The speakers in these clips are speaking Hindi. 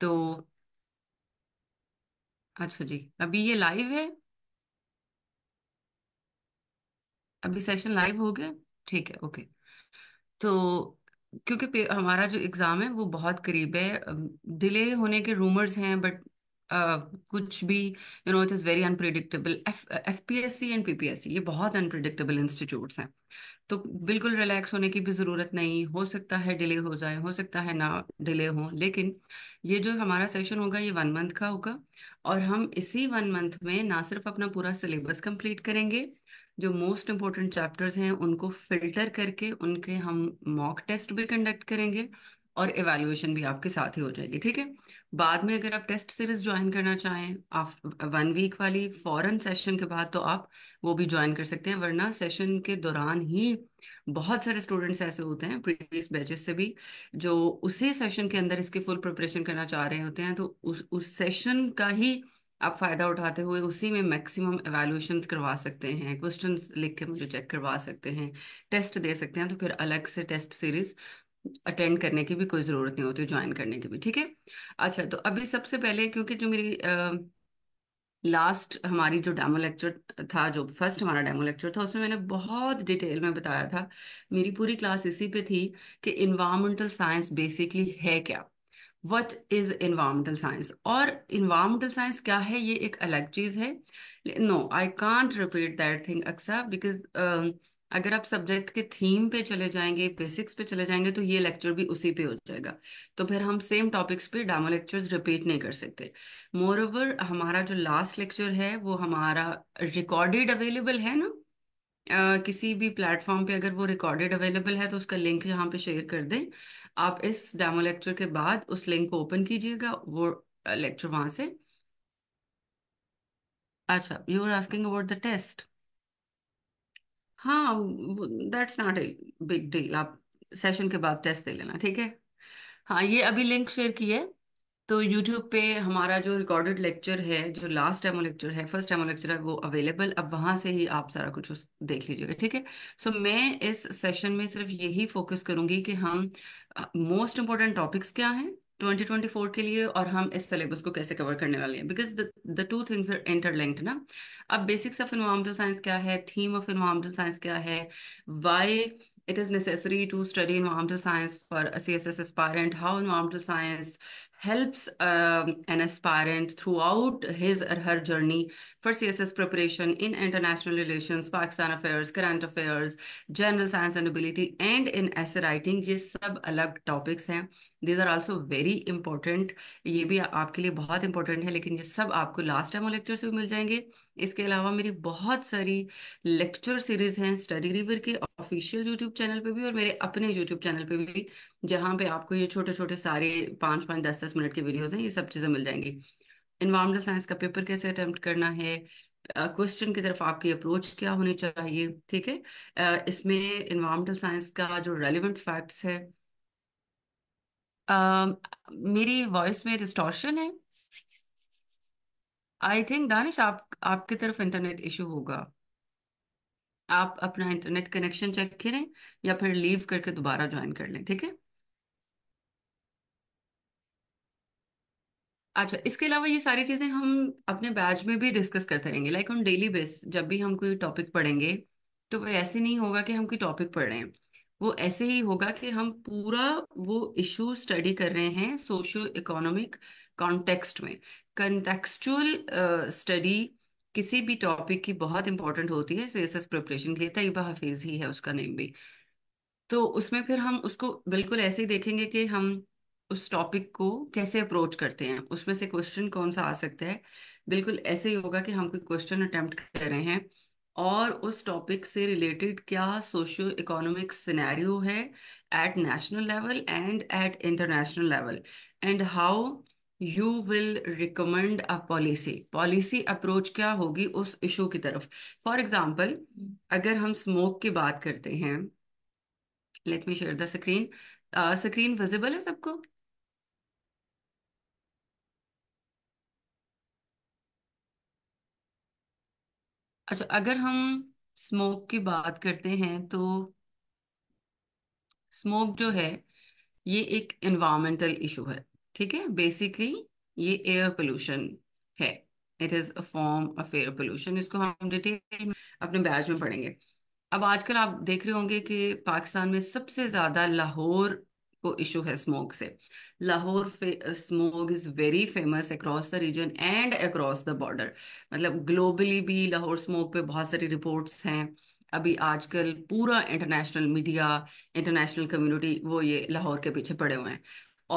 तो अच्छा जी अभी ये लाइव है अभी सेशन लाइव हो गया ठीक है ओके तो क्योंकि हमारा जो एग्ज़ाम है वो बहुत करीब है डिले होने के रूमर्स हैं बट कुछ भी you know it is very unpredictable F P S C and PPSC ये बहुत अनप्रिडिक्टेबल इंस्टीट्यूट्स हैं तो बिल्कुल रिलैक्स होने की भी ज़रूरत नहीं हो सकता है डिले हो जाए हो सकता है ना डिले हो लेकिन ये जो हमारा सेशन होगा ये वन मंथ का होगा और हम इसी वन मंथ में ना सिर्फ अपना पूरा सिलेबस कंप्लीट करेंगे जो मोस्ट इम्पोर्टेंट चैप्टर्स हैं उनको फिल्टर करके उनके हम मॉक टेस्ट भी कंडक्ट करेंगे और एवेल्युएशन भी आपके साथ ही हो जाएगी ठीक है बाद में अगर आप टेस्ट सीरीज ज्वाइन करना चाहें आप वन वीक वाली फॉरन सेशन के बाद तो आप वो भी ज्वाइन कर सकते हैं वरना सेशन के दौरान ही बहुत सारे स्टूडेंट्स ऐसे होते हैं प्रीवियस बैचेस से भी जो उसी सेशन के अंदर इसके फुल प्रिपरेशन करना चाह रहे होते हैं तो उस उस सेशन का ही आप फ़ायदा उठाते हुए उसी में मैक्सिमम एवेल्यूशन करवा सकते हैं क्वेश्चन लिख के मुझे चेक करवा सकते हैं टेस्ट दे सकते हैं तो फिर अलग से टेस्ट सीरीज अटेंड करने की भी कोई ज़रूरत नहीं होती ज्वाइन करने की भी ठीक है अच्छा तो अभी सबसे पहले क्योंकि जो मेरी लास्ट uh, हमारी जो डेमो लेक्चर था जो फर्स्ट हमारा डेमो लेक्चर था उसमें मैंने बहुत डिटेल में बताया था मेरी पूरी क्लास इसी पे थी कि इन्वायरमेंटल साइंस बेसिकली है क्या वट इज इन्वायरमेंटल साइंस और इन्वायरमेंटल साइंस क्या है ये एक अलग चीज़ है no I can't repeat that thing अक्सर बिकॉज अगर आप सब्जेक्ट के थीम पे चले जाएंगे बेसिक्स पे चले जाएंगे तो ये लेक्चर भी उसी पे हो जाएगा तो फिर हम सेम टॉपिक्स पे डामो लेक्चर्स रिपीट नहीं कर सकते मोर ओवर हमारा जो लास्ट लेक्चर है वो हमारा रिकॉर्डेड अवेलेबल है ना Uh, किसी भी प्लेटफॉर्म पे अगर वो रिकॉर्डेड अवेलेबल है तो उसका लिंक यहाँ पे शेयर कर दें आप इस डेमो लेक्चर के बाद उस लिंक को ओपन कीजिएगा वो लेक्चर वहां से अच्छा you are asking about the test हाँ that's not a big deal आप सेशन के बाद टेस्ट दे लेना ठीक है हाँ ये अभी लिंक शेयर की है तो यूट्यूब पे हमारा जो रिकॉर्डेड लेक्चर है जो लास्ट टाइम लेक्चर है फर्स्ट टाइम लेक्चर है वो अवेलेबल अब वहां से ही आप सारा कुछ देख लीजिएगा ठीक है सो so, मैं इस सेशन में सिर्फ यही फोकस करूंगी कि हम मोस्ट इंपॉर्टेंट टॉपिक्स क्या हैं 2024 के लिए और हम इस सिलेबस को कैसे कवर करने वाले हैं because the two things are interlinked ना अब बेसिक्स ऑफ इन्वायरमेंटल साइंस क्या है थीम ऑफ इन्वायरमेंटल साइंस क्या है why it is necessary to study environmental science for C S S aspirant how environmental science helps an aspirant throughout his her journey for CSS preparation in international relations, Pakistan affairs, current affairs, general science and ability, and in essay writing, ये सब अलग topics हैं. These are also very important. ये भी आपके लिए बहुत important है, लेकिन ये सब आपको last time lecture से भी मिल जाएंगे. इसके अलावा मेरी बहुत सारी lecture series हैं study river के official YouTube चैनल पे भी और मेरे अपने YouTube चैनल पे भी, जहाँ पे आपको ये छोटे छोटे सारे पाँच पाँच दस दस मिनट के वीडियोज हैं ये सब चीज़ें मिल जाएंगी इन्वायरमेंटल साइंस का पेपर कैसे अटेम्प्ट करना है क्वेश्चन की तरफ आपकी अप्रोच क्या होनी चाहिए ठीक है इसमें इन्वायरमेंटल साइंस का जो रेलिवेंट फैक्ट्स है मेरी वॉइस में डिस्टॉर्शन है आई थिंक दानिश आप आपकी तरफ इंटरनेट इशू होगा आप अपना इंटरनेट कनेक्शन चेक करें या फिर लीव करके दोबारा ज्वाइन कर लें ठीक है अच्छा इसके अलावा ये सारी चीज़ें हम अपने बैच में भी डिस्कस करते रहेंगे लाइक ऑन डेली बेस जब भी हम कोई टॉपिक पढ़ेंगे तो वो ऐसे नहीं होगा कि हम कोई टॉपिक पढ़ रहे हैं वो ऐसे ही होगा कि हम पूरा वो इशू स्टडी कर रहे हैं सोशियो इकोनॉमिक कॉन्टेक्स्ट में कंटेक्चुअल स्टडी किसी भी टॉपिक की बहुत इंपॉर्टेंट होती है सीएसएस प्रिपरेशन के लिए तयबा हफीज ही है उसका नेम भी तो उसमें फिर हम उसको बिल्कुल ऐसे ही देखेंगे कि हम उस टॉपिक को कैसे अप्रोच करते हैं उसमें से क्वेश्चन कौन सा आ सकता है बिल्कुल ऐसे ही होगा कि हम कोई क्वेश्चन अटेम्प्ट कर रहे हैं और उस टॉपिक से रिलेटेड क्या सोशियो इकोनॉमिक सिनेरियो है at national level and at international level and how you will recommend a policy policy approach क्या होगी उस इशू की तरफ फॉर एग्जाम्पल अगर हम स्मोक की बात करते हैं let me share the screen screen visible है सबको अच्छा अगर हम स्मोक की बात करते हैं तो स्मोक जो है ये एक एनवायरमेंटल इशू है ठीक है बेसिकली ये एयर पोल्यूशन है it is a form of air pollution इसको हम डिटेल अपने बैच में पढ़ेंगे अब आजकल आप देख रहे होंगे कि पाकिस्तान में सबसे ज्यादा लाहौर को इशू है स्मोग से Lahore smog is very famous across the region and across the border मतलब ग्लोबली भी लाहौर स्मोग पे बहुत सारी रिपोर्ट्स हैं अभी आजकल पूरा इंटरनेशनल मीडिया इंटरनेशनल कम्युनिटी वो ये लाहौर के पीछे पड़े हुए हैं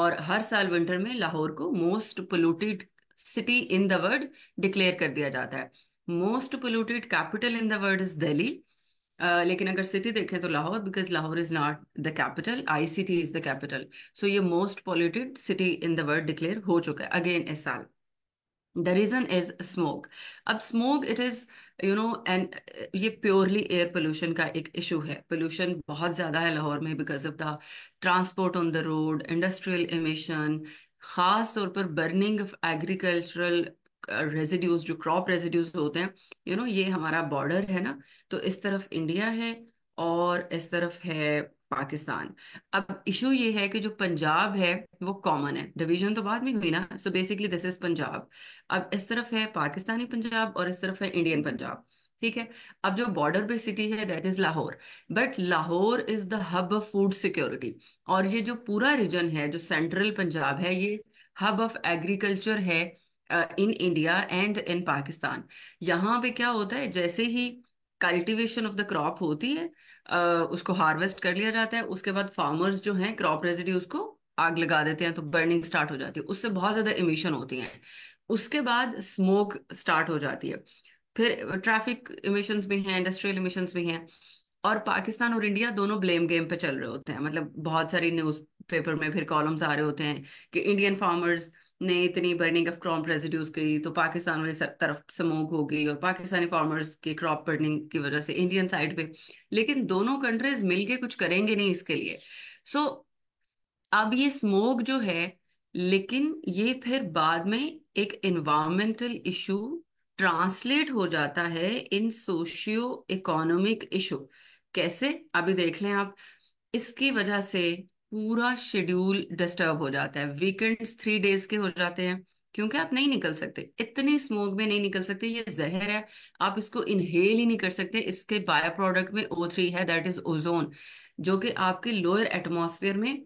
और हर साल विंटर में लाहौर को most polluted city in the world declare कर दिया जाता है most polluted capital in the world is Delhi लेकिन अगर सिटी देखें तो Lahore because Lahore is not the capital I C T is the capital so ये most polluted city in the world declare हो चुका है अगेन इस साल द रीजन इज स्मोक अब smoke it is you know and ये प्योरली एयर पोल्यूशन का एक इशू है पोल्यूशन बहुत ज्यादा है लाहौर में because of the transport on the road industrial emission खास तौर पर बर्निंग ऑफ एग्रीकल्चरल रेजिड्यूज जो क्रॉप रेजिड्यूज होते हैं यू नो ये हमारा बॉर्डर है ना तो इस तरफ इंडिया है और इस तरफ है पाकिस्तान अब इशू ये है कि जो पंजाब है वो कॉमन है डिवीजन तो बाद में हुई ना so basically this is Punjab अब इस तरफ है पाकिस्तानी पंजाब और इस तरफ है इंडियन पंजाब ठीक है अब जो बॉर्डर पे सिटी है that is Lahore but Lahore is the hub of food security और ये जो पूरा रीजन है जो सेंट्रल पंजाब है ये हब ऑफ एग्रीकल्चर है in India and in Pakistan यहाँ पे क्या होता है जैसे ही कल्टिवेशन ऑफ द क्रॉप होती है uh, उसको हार्वेस्ट कर लिया जाता है उसके बाद फार्मर्स जो हैं क्रॉप रेजिडी उसको आग लगा देते हैं तो बर्निंग स्टार्ट हो जाती है उससे बहुत ज़्यादा इमिशन होती हैं उसके बाद स्मोक स्टार्ट हो जाती है फिर ट्रैफिक uh, इमिशंस भी हैं इंडस्ट्रियल इमिशंस भी हैं और पाकिस्तान और इंडिया दोनों ब्लेम गेम पे चल रहे होते हैं मतलब बहुत सारी न्यूज़ पेपर में फिर कॉलम्स आ रहे होते हैं कि इंडियन फार्मर्स ने इतनी बर्निंग ऑफ क्रॉप रेजिड्यूज की तो पाकिस्तान वाली तरफ स्मोक हो गई और पाकिस्तानी फार्मर्स के क्रॉप बर्निंग की वजह से इंडियन साइड पे लेकिन दोनों कंट्रीज मिलके कुछ करेंगे नहीं इसके लिए सो so, अब ये स्मोक जो है लेकिन ये फिर बाद में एक इन्वायरमेंटल इशू ट्रांसलेट हो जाता है इन सोशियो इकोनॉमिक इशू कैसे अभी देख लें आप इसकी वजह से पूरा शेड्यूल डिस्टर्ब हो जाता है वीकेंड्स थ्री डेज के हो जाते हैं क्योंकि आप नहीं निकल सकते इतने स्मोक में नहीं निकल सकते ये जहर है आप इसको इनहेल ही नहीं कर सकते इसके बायो प्रोडक्ट में ओ थ्री है दैट इज ओजोन जो कि आपके लोअर एटमोसफेयर में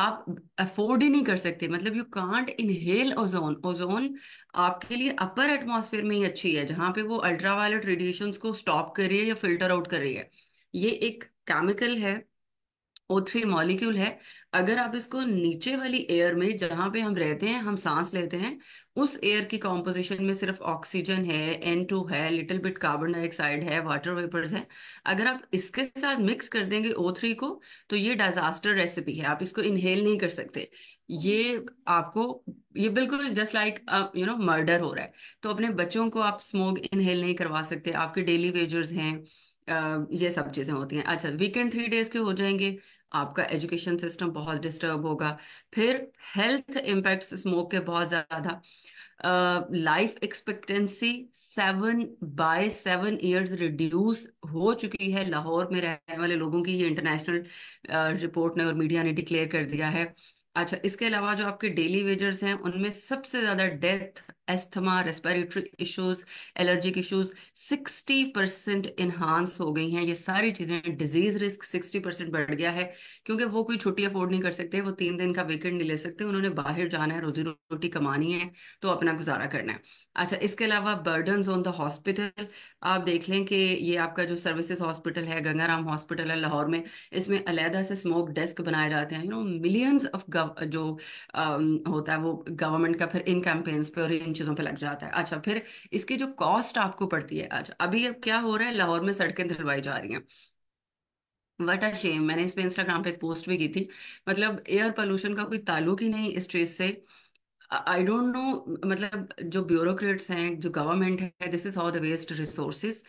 आप अफोर्ड ही नहीं कर सकते मतलब you can't inhale ozone ozone आपके लिए अपर एटमोसफेयर में ही अच्छी है जहां पे वो अल्ट्रावायलेट रेडिएशन को स्टॉप कर रही है या फिल्टर आउट कर रही है ये एक केमिकल है O3 मॉलिक्यूल है अगर आप इसको नीचे वाली एयर में जहां पे हम रहते हैं हम सांस लेते हैं उस एयर की कॉम्पोजिशन में सिर्फ ऑक्सीजन है एन टू है लिटिल बिट कार्बन डाइऑक्साइड है वाटर वेपर्स है अगर आप इसके साथ मिक्स कर देंगे ओ थ्री को तो ये डिजास्टर रेसिपी है आप इसको इनहेल नहीं कर सकते ये आपको ये बिल्कुल just like you know murder हो रहा है तो अपने बच्चों को आप स्मोक इनहेल नहीं करवा सकते आपके डेली वेजर्स हैं ये सब चीजें होती हैं अच्छा वीकेंड थ्री डेज के हो जाएंगे आपका एजुकेशन सिस्टम बहुत डिस्टर्ब होगा फिर हेल्थ इम्पैक्ट स्मोक के बहुत ज़्यादा life expectancy seven by seven years reduce हो चुकी है लाहौर में रहने वाले लोगों की ये इंटरनेशनल रिपोर्ट ने और मीडिया ने डिक्लेयर कर दिया है अच्छा इसके अलावा जो आपके डेली वेजर्स हैं उनमें सबसे ज़्यादा death asthma respiratory issues allergic issues 60 percent enhance हो गई हैं ये सारी चीज़ें डिजीज रिस्क 60 परसेंट बढ़ गया है क्योंकि वो कोई छुट्टी अफोर्ड नहीं कर सकते वो तीन दिन का वीकेंड नहीं ले सकते उन्होंने बाहर जाना है रोजी रोटी कमानी है तो अपना गुजारा करना है अच्छा इसके अलावा बर्डन ऑन द हॉस्पिटल आप देख लें कि ये आपका जो सर्विसेज हॉस्पिटल है गंगाराम हॉस्पिटल है लाहौर में इसमें अलहदा से स्मोक डेस्क बनाए जाते हैं यू नो मिलियंस ऑफ जो आ, होता है वो गवर्नमेंट का फिर इन कैंपेन्स पे और इन चीज़ों पे लग जाता है अच्छा फिर इसकी जो कॉस्ट आपको पड़ती है अच्छा अभी अब क्या हो रहा है लाहौर में सड़कें धुलवाई जा रही हैं वट अ शेम मैंने इस पर इंस्टाग्राम पे एक पोस्ट भी की थी मतलब एयर पोल्यूशन का कोई ताल्लुक ही नहीं इस चीज़ से आई डोंट नो मतलब जो ब्यूरोक्रेट्स हैं जो गवर्नमेंट है this is all the waste resources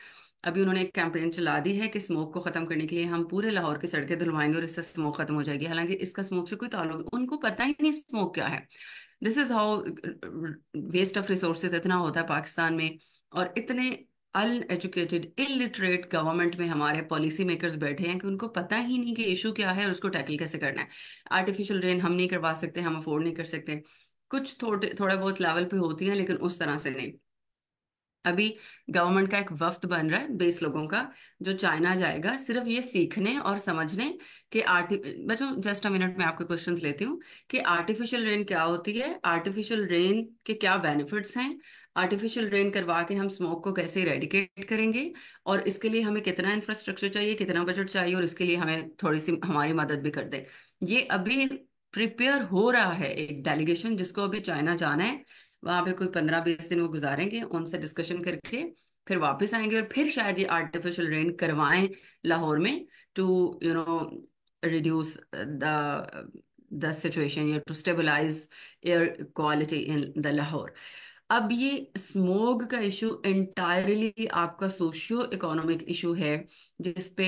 अभी उन्होंने एक कैंपेन चला दी है कि स्मोक को खत्म करने के लिए हम पूरे लाहौर की सड़कें धुलवाएंगे और इससे स्मोक खत्म हो जाएगी हालांकि इसका स्मोक से कोई ताल्लुक उनको पता ही नहीं स्मोक क्या है this is how waste of resources इतना होता है पाकिस्तान में और इतने अनएजुकेटेड इलिटरेट गवर्नमेंट में हमारे पॉलिसी मेकर्स बैठे हैं कि उनको पता ही नहीं कि इशू क्या है और उसको टैकल कैसे करना है आर्टिफिशियल रेन हम नहीं करवा सकते हम अफोर्ड नहीं कर सकते कुछ थोड़े थोड़ा बहुत लेवल पे होती है लेकिन उस तरह से नहीं अभी गवर्नमेंट का एक वफ्त बन रहा है बीस लोगों का जो चाइना जाएगा सिर्फ ये सीखने और समझने के आर्टि बच्चों जस्ट अ मिनट में आपके क्वेश्चंस लेती हूँ कि आर्टिफिशियल रेन क्या होती है आर्टिफिशियल रेन के क्या बेनिफिट्स हैं आर्टिफिशियल रेन करवा के हम स्मोक को कैसे रेडिकेट करेंगे और इसके लिए हमें कितना इंफ्रास्ट्रक्चर चाहिए कितना बजट चाहिए और इसके लिए हमें थोड़ी सी हमारी मदद भी कर दे ये अभी प्रिपेयर हो रहा है एक डेलीगेशन जिसको अभी चाइना जाना है वहां पे कोई पंद्रह बीस दिन वो गुजारेंगे उनसे डिस्कशन करके फिर वापस आएंगे और फिर शायद ये आर्टिफिशियल रेन करवाएं लाहौर में to you know reduce the the situation या to stabilize air quality in the Lahore अब ये स्मोग का इशू इंटायरली आपका सोशियो इकोनॉमिक इशू है जिसपे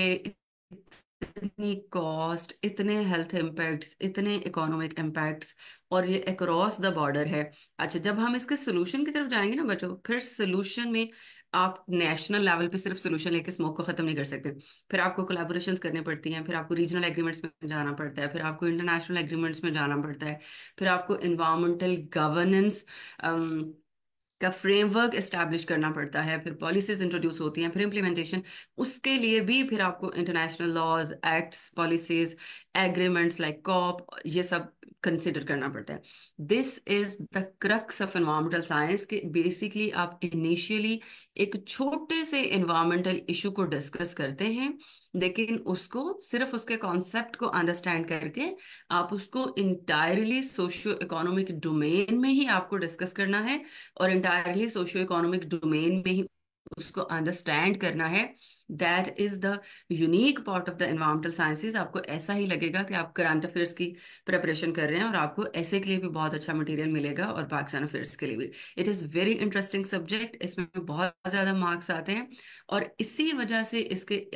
इतनी कॉस्ट इतने हेल्थ इम्पैक्ट्स इतने इकोनॉमिक इम्पैक्ट्स और ये अक्रॉस द बॉर्डर है अच्छा जब हम इसके सोल्यूशन की तरफ जाएंगे ना बच्चों फिर सोल्यूशन में आप नेशनल लेवल पे सिर्फ सोल्यूशन लेके स्मोक को खत्म नहीं कर सकते फिर आपको कोलेबोरेशन करने पड़ती हैं फिर आपको रीजनल एग्रीमेंट्स में जाना पड़ता है फिर आपको इंटरनेशनल एग्रीमेंट्स में जाना पड़ता है फिर आपको इन्वायरमेंटल गवर्नेंस का फ्रेमवर्क एस्टैब्लिश करना पड़ता है फिर पॉलिसीज इंट्रोड्यूस होती हैं फिर इम्प्लीमेंटेशन उसके लिए भी फिर आपको international laws acts policies agreements like COP ये सब कंसिडर करना पड़ता है this is the crux of environmental science के बेसिकली आप इनिशियली एक छोटे से इन्वायरमेंटल इशू को डिस्कस करते हैं लेकिन उसको सिर्फ उसके कॉन्सेप्ट को अंडरस्टैंड करके आप उसको इंटायरली सोशियो इकोनॉमिक डोमेन में ही आपको डिस्कस करना है और इंटायरली सोशियो इकोनॉमिक डोमेन में ही उसको अंडरस्टैंड करना है that is the unique part of the environmental sciences आपको ऐसा ही लगेगा कि आप करंट अफेयर्स की प्रिपरेशन कर रहे हैं और आपको ऐसे के लिए भी बहुत अच्छा मटेरियल मिलेगा और पाकिस्तान अफेयर्स के लिए भी it is very interesting subject इसमें बहुत ज़्यादा मार्क्स आते हैं और इसी वजह से इसके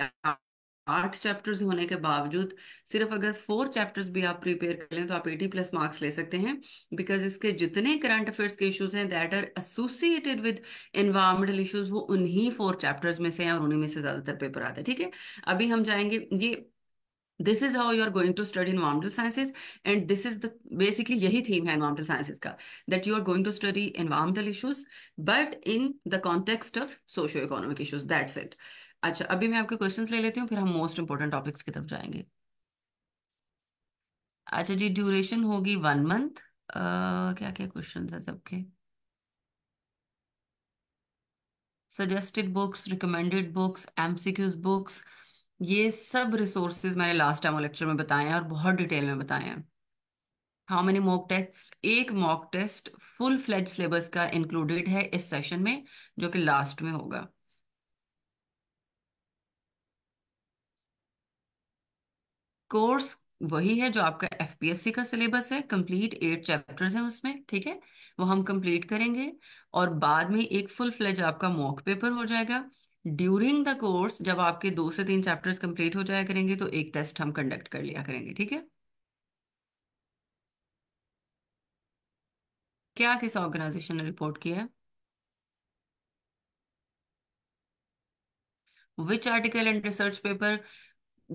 आठ चैप्टर्स होने के बावजूद सिर्फ अगर फोर चैप्टर्स भी आप प्रिपेयर कर लें तो आप एटी प्लस मार्क्स ले सकते हैं बिकॉज इसके जितने करंट अफेयर्स के इश्यूज हैं that are associated with environmental issues वो उन्हीं फोर चैप्टर्स में से हैं और उन्हीं में से ज्यादातर पेपर आते हैं ठीक है अभी हम जाएंगे ये this is how you are going to study environmental sciences and this is the basically यही थीम है इन्वायरमेंटल साइंसेज का that you are going to study environmental issues but in the context of socio economic issues that's it अच्छा अभी मैं आपके क्वेश्चंस ले लेती हूँ फिर हम मोस्ट इंपोर्टेंट टॉपिक्स की तरफ जाएंगे अच्छा जी ड्यूरेशन होगी वन मंथ क्या क्या क्वेश्चन है सबके suggested books recommended books MCQs books ये सब रिसोर्सेज मैंने लास्ट टाइम लेक्चर में बताए हैं और बहुत डिटेल में बताए हैं हाउ मेनी मॉक टेस्ट एक mock test full fledged syllabus का इंक्लूडेड है इस सेशन में जो कि लास्ट में होगा कोर्स वही है जो आपका एफपीएससी का सिलेबस है कंप्लीट एट चैप्टर्स हैं उसमें ठीक है वो हम कंप्लीट करेंगे और बाद में एक फुल फ्लेज आपका मॉक पेपर हो जाएगा ड्यूरिंग द कोर्स जब आपके दो से तीन चैप्टर्स कंप्लीट हो जाया करेंगे तो एक टेस्ट हम कंडक्ट कर लिया करेंगे ठीक है क्या किस ऑर्गेनाइजेशन ने रिपोर्ट किया है which article and research paper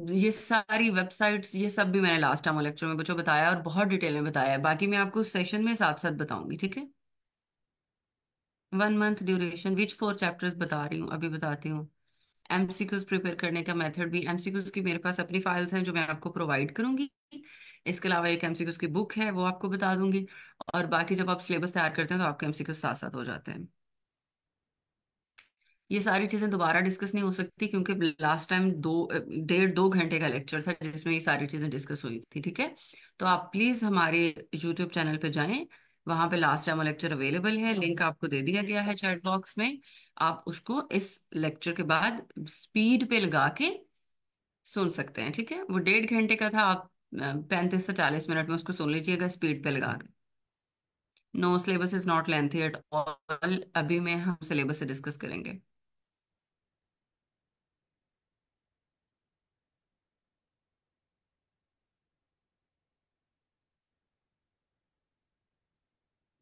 ये सारी वेबसाइट्स ये सब भी मैंने लास्ट टाइम लेक्चर में बच्चों बताया और बहुत डिटेल में बताया है बाकी मैं आपको सेशन में साथ साथ बताऊंगी ठीक है one month duration which four chapters बता रही हूँ अभी बताती हूँ एमसीक्यूज प्रिपेयर करने का मेथड भी एमसीक्यूज की मेरे पास अपनी फाइल्स हैं जो मैं आपको प्रोवाइड करूंगी इसके अलावा एक एमसीक्यूज की बुक है वो आपको बता दूंगी और बाकी जब आप सिलेबस तैयार करते हैं तो आपके एमसीक्यूज साथ साथ हो जाते हैं ये सारी चीजें दोबारा डिस्कस नहीं हो सकती क्योंकि लास्ट टाइम दो डेढ़ दो घंटे का लेक्चर था जिसमें ये सारी चीजें डिस्कस हुई थी ठीक है तो आप प्लीज हमारे यूट्यूब चैनल पे जाएं वहां पे लास्ट टाइम लेक्चर अवेलेबल है लिंक आपको दे दिया गया है चैट बॉक्स में आप उसको इस लेक्चर के बाद स्पीड पे लगा के सुन सकते हैं ठीक है वो डेढ़ घंटे का था आप पैंतीस से चालीस मिनट में उसको सुन लीजिएगा स्पीड पे लगा के no syllabus is not lengthy at all अभी मैं हम सिलेबस से डिस्कस करेंगे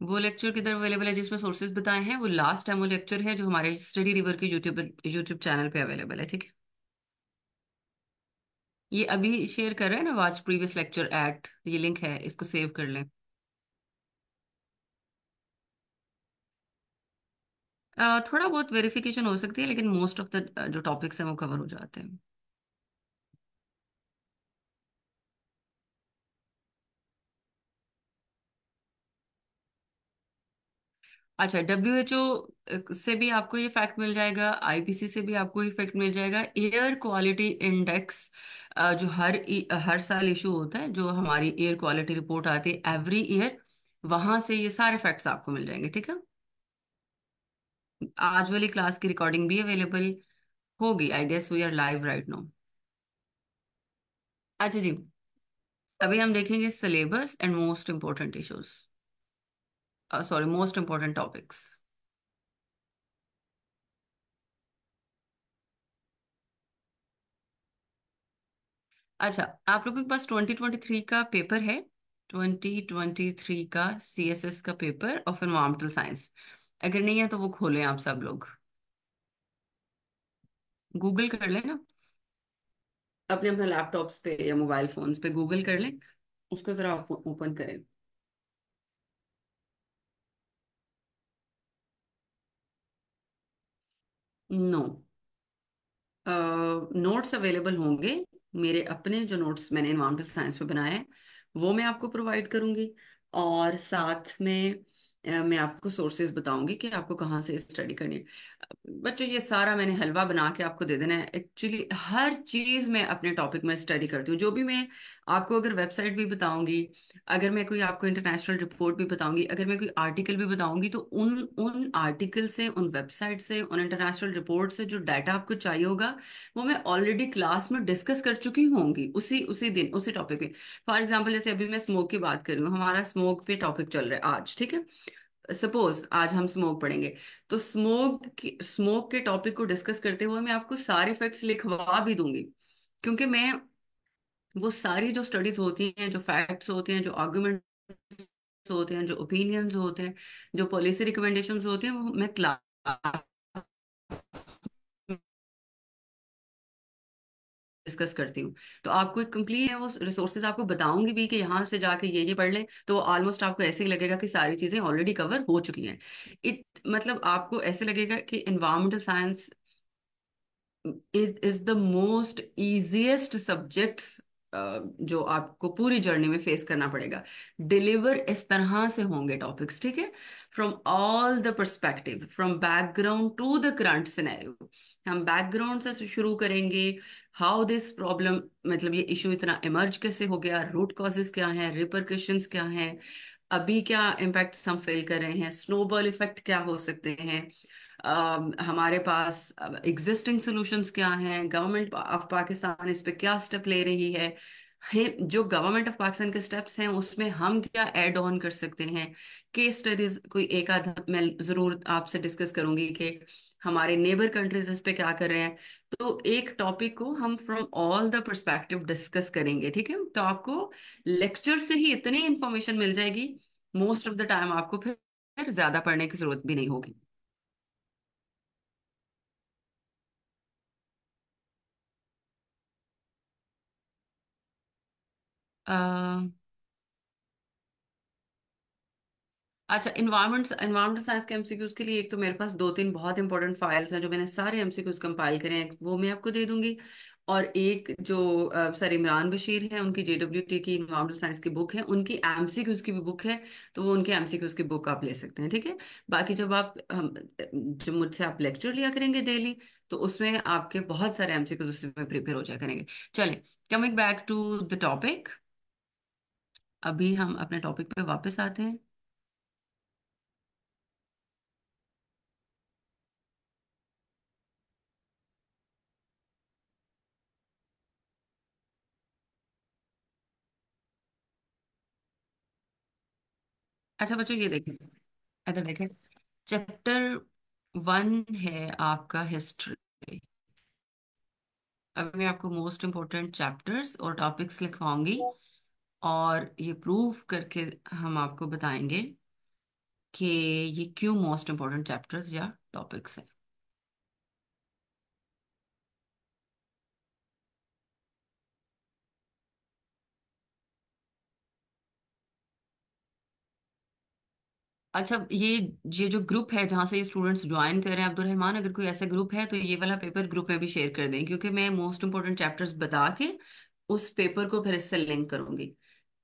वो लेक्चर किधर अवेलेबल है जिसमें सोर्सेज बताए हैं वो लास्ट टाइम वो लेक्चर है जो हमारे स्टडी रिवर के यूट्यूब यूट्यूब चैनल पे अवेलेबल है ठीक है ये अभी शेयर कर रहे हैं ना वाच प्रीवियस लेक्चर एट ये लिंक है इसको सेव कर लें थोड़ा बहुत वेरिफिकेशन हो सकती है लेकिन मोस्ट ऑफ द जो टॉपिक्स हैं वो कवर हो जाते हैं अच्छा डब्ल्यू एच ओ से भी आपको ये फैक्ट मिल जाएगा आईपीसी से भी आपको ये फैक्ट मिल जाएगा एयर क्वालिटी इंडेक्स जो हर हर साल इशू होता है जो हमारी एयर क्वालिटी रिपोर्ट आती है एवरी ईयर वहां से ये सारे फैक्ट्स आपको मिल जाएंगे ठीक है आज वाली क्लास की रिकॉर्डिंग भी अवेलेबल होगी I guess we are live right now अच्छा जी अभी हम देखेंगे syllabus and most important issues uh, sorry, most important topics. अच्छा आप लोगों के पास 2023 का पेपर है 2023 का सीएसएस का पेपर ऑफ एनवायरमेंटल साइंस अगर नहीं है तो वो खोलें आप सब लोग गूगल कर लेना अपने अपने लैपटॉप्स पे या मोबाइल फोन्स पे गूगल कर लें उसको जरा ओपन करें नो नोट्स अवेलेबल होंगे मेरे अपने जो नोट्स मैंने इन्वायरमेंटल साइंस पे बनाए हैं वो मैं आपको प्रोवाइड करूंगी और साथ में uh, मैं आपको सोर्सेज बताऊंगी कि आपको कहाँ से स्टडी करनी है बच्चों ये सारा मैंने हलवा बना के आपको दे देना है एक्चुअली हर चीज़ मैं अपने टॉपिक में स्टडी करती हूँ जो भी मैं आपको अगर वेबसाइट भी बताऊंगी अगर मैं कोई आपको इंटरनेशनल रिपोर्ट भी बताऊंगी अगर मैं कोई आर्टिकल भी बताऊंगी तो उन उन आर्टिकल से उन वेबसाइट से उन इंटरनेशनल रिपोर्ट से जो डाटा आपको चाहिए होगा वो मैं ऑलरेडी क्लास में डिस्कस कर चुकी होंगी उसी उसी दिन उसी टॉपिक में फॉर एग्जाम्पल जैसे अभी मैं स्मोक की बात करूँ हमारा स्मोक पे टॉपिक चल रहा है आज ठीक है सपोज आज हम स्मोक पढ़ेंगे तो स्मोक स्मोक के टॉपिक को डिस्कस करते हुए मैं आपको सारे फैक्ट्स लिखवा भी दूंगी क्योंकि मैं वो सारी जो स्टडीज होती हैं जो फैक्ट्स होते हैं जो आर्ग्यूमेंट होते हैं जो ओपिनियंस होते हैं जो पॉलिसी रिकमेंडेशन होते हैं वो मैं क्लास डिस्कस करती हूँ तो आपको एक कंप्लीट वो रिसोर्सेज आपको बताऊंगी भी कि यहाँ से जाके ये ये पढ़ लें तो ऑलमोस्ट आपको ऐसे ही लगेगा कि सारी चीज़ें ऑलरेडी कवर हो चुकी हैं इट मतलब आपको ऐसे लगेगा कि environmental science is is the most easiest subjects जो आपको पूरी जर्नी में फेस करना पड़ेगा डिलीवर इस तरह से होंगे टॉपिक्स ठीक है from all the perspective from background to the current scenario हम बैकग्राउंड से शुरू करेंगे हाउ दिस प्रॉब्लम मतलब ये इशू इतना इमर्ज कैसे हो गया रूट कॉजेस क्या है रिपरकशंस क्या है अभी क्या इम्पैक्ट हम फेल कर रहे हैं स्नोबॉल इफेक्ट क्या हो सकते हैं हमारे पास एग्जिस्टिंग सोल्यूशंस क्या हैं गवर्नमेंट ऑफ पाकिस्तान इस पर क्या स्टेप ले रही है जो गवर्नमेंट ऑफ पाकिस्तान के स्टेप्स हैं उसमें हम क्या एड ऑन कर सकते हैं केस स्टडीज कोई एक आधा मैं जरूर आपसे डिस्कस करूंगी कि हमारे नेबर कंट्रीज इस पे क्या कर रहे हैं तो एक टॉपिक को हम from all the perspective discuss करेंगे ठीक है तो आपको लेक्चर से ही इतनी इंफॉर्मेशन मिल जाएगी मोस्ट ऑफ द टाइम आपको फिर ज्यादा पढ़ने की जरूरत भी नहीं होगी अच्छा इन्वायरमेंट इन्वायरमेंटल साइंस के एमसीक्यूज के लिए एक तो मेरे पास दो तीन बहुत इंपॉर्टेंट फाइल्स हैं जो मैंने सारे एमसीक्यूज कंपाइल करे हैं वो मैं आपको दे दूंगी और एक जो सर इमरान बशीर हैं उनकी टी की इन्वायरमेंटल साइंस की बुक है उनकी एमसीक्यूज की भी बुक है तो वो उनके एमसीक्यूज की बुक आप ले सकते हैं ठीक है बाकी जब आप जब मुझसे आप लेक्चर लिया करेंगे डेली तो उसमें आपके बहुत सारे एमसीक्यूज उसमें प्रिपेयर हो जाए करेंगे चलें coming back to the topic अभी हम अपने टॉपिक पे वापस आते हैं अच्छा बच्चों ये देखें अगर देखें चैप्टर वन है आपका हिस्ट्री अभी मैं आपको मोस्ट इम्पोर्टेंट चैप्टर्स और टॉपिक्स लिखवाऊंगी और ये प्रूव करके हम आपको बताएंगे कि ये क्यों मोस्ट इम्पोर्टेंट चैप्टर्स या टॉपिक्स हैं अच्छा ये ये जो ग्रुप है जहाँ से ये स्टूडेंट्स ज्वाइन कर रहे हैं अब्दुल रहमान अगर कोई ऐसा ग्रुप है तो ये वाला पेपर ग्रुप में भी शेयर कर दें क्योंकि मैं मोस्ट इम्पोर्टेंट चैप्टर्स बता के उस पेपर को फिर इससे लिंक करूंगी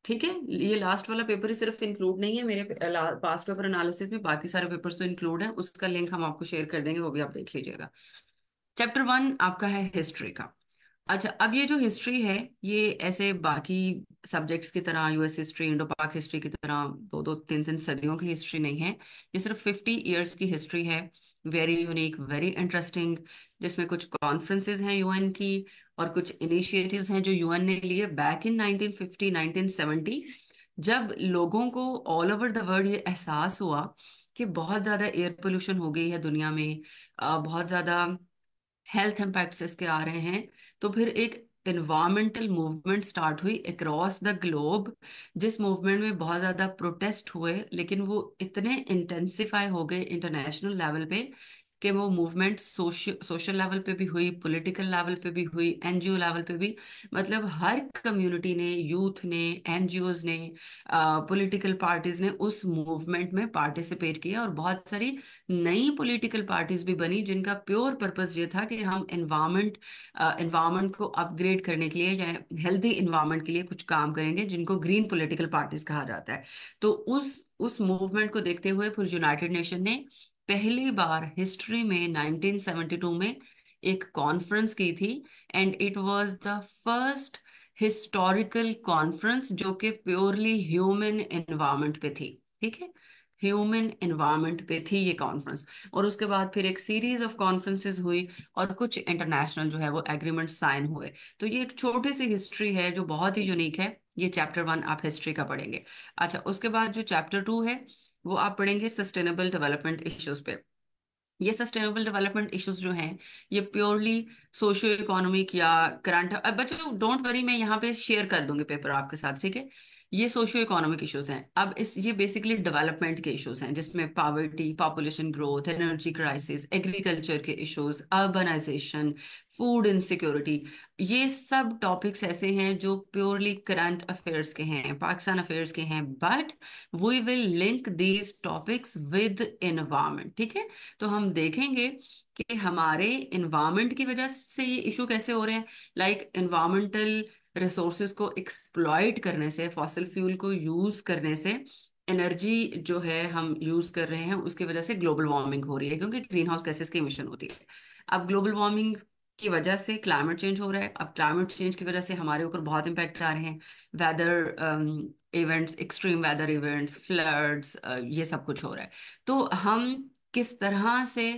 ठीक है ये लास्ट वाला पेपर ही सिर्फ इंक्लूड नहीं है मेरे पास्ट पेपर एनालिसिस में बाकी सारे पेपर्स तो इंक्लूड है उसका लिंक हम आपको शेयर कर देंगे वो भी आप देख लीजिएगा चैप्टर वन आपका है हिस्ट्री का अच्छा अब ये जो हिस्ट्री है ये ऐसे बाकी सब्जेक्ट्स की तरह US history Indo Pak history की तरह दो दो तीन तीन सदियों की हिस्ट्री नहीं है ये सिर्फ फिफ्टी ईयर्स की हिस्ट्री है वेरी यूनिक वेरी इंटरेस्टिंग जिसमें कुछ कॉन्फ्रेंसेज हैं यूएन की और कुछ इनिशिएटिव्स हैं जो यूएन ने लिए बैक इन 1950 1970 जब लोगों को ऑल ओवर द वर्ल्ड ये एहसास हुआ कि बहुत ज़्यादा एयर पोल्यूशन हो गई है दुनिया में बहुत ज़्यादा हेल्थ इम्पैक्ट्स इसके आ रहे हैं तो फिर एक इन्वायरमेंटल मूवमेंट स्टार्ट हुई अक्रॉस द ग्लोब जिस मूवमेंट में बहुत ज़्यादा प्रोटेस्ट हुए लेकिन वो इतने इंटेंसिफाई हो गए इंटरनेशनल लेवल पे कि वो मूवमेंट सोशल सोशल लेवल पे भी हुई पॉलिटिकल लेवल पे भी हुई एनजीओ लेवल पे भी मतलब हर कम्युनिटी ने यूथ ने एनजीओज ने पॉलिटिकल पार्टीज ने उस मूवमेंट में पार्टिसिपेट किया और बहुत सारी नई पॉलिटिकल पार्टीज भी बनी जिनका प्योर पर्पज ये था कि हम इन्वामेंट इन्वामेंट को अपग्रेड करने के लिए या हेल्दी इन्वामेंट के लिए कुछ काम करेंगे जिनको ग्रीन पोलिटिकल पार्टीज कहा जाता है तो उस उस मूवमेंट को देखते हुए फिर यूनाइटेड नेशन ने पहली बार हिस्ट्री में 1972 में एक कॉन्फ्रेंस की थी and it was the first historical conference जो कि प्योरली ह्यूमन एनवायरमेंट पे थी ठीक है ह्यूमन एनवायरमेंट पे थी ये कॉन्फ्रेंस और उसके बाद फिर एक सीरीज ऑफ कॉन्फ्रेंसेस हुई और कुछ इंटरनेशनल जो है वो एग्रीमेंट साइन हुए तो ये एक छोटी सी हिस्ट्री है जो बहुत ही यूनिक है ये चैप्टर वन आप हिस्ट्री का पढ़ेंगे अच्छा उसके बाद जो चैप्टर टू है वो आप पढ़ेंगे सस्टेनेबल डेवलपमेंट इश्यूज पे ये सस्टेनेबल डेवलपमेंट इश्यूज जो हैं ये प्योरली सोशियो इकोनॉमिक या करंट बच्चों डोंट वरी मैं यहाँ पे शेयर कर दूंगी पेपर आपके साथ ठीक है ये सोशियो इकोनॉमिक इश्यूज हैं अब इस ये बेसिकली डेवलपमेंट के इश्यूज हैं जिसमें poverty population growth energy crisis agriculture के इश्यूज अर्बनाइजेशन फूड इनसिक्योरिटी ये सब टॉपिक्स ऐसे हैं जो प्योरली करंट अफेयर्स के हैं पाकिस्तान अफेयर्स के हैं but we will link these topics with environment ठीक है तो हम देखेंगे कि हमारे इन्वायरमेंट की वजह से ये इशू कैसे हो रहे हैं लाइक like, इन्वायरमेंटल रिसोर्सेज को एक्सप्लॉयट करने से फॉसिल फ्यूल को यूज करने से एनर्जी जो है हम यूज कर रहे हैं उसकी वजह से ग्लोबल वार्मिंग हो रही है क्योंकि ग्रीन हाउस गैसेस की इमिशन होती है अब ग्लोबल वार्मिंग की वजह से क्लाइमेट चेंज हो रहा है अब क्लाइमेट चेंज की वजह से हमारे ऊपर बहुत इम्पैक्ट आ रहे हैं weather events extreme weather events floods ये सब कुछ हो रहा है तो हम किस तरह से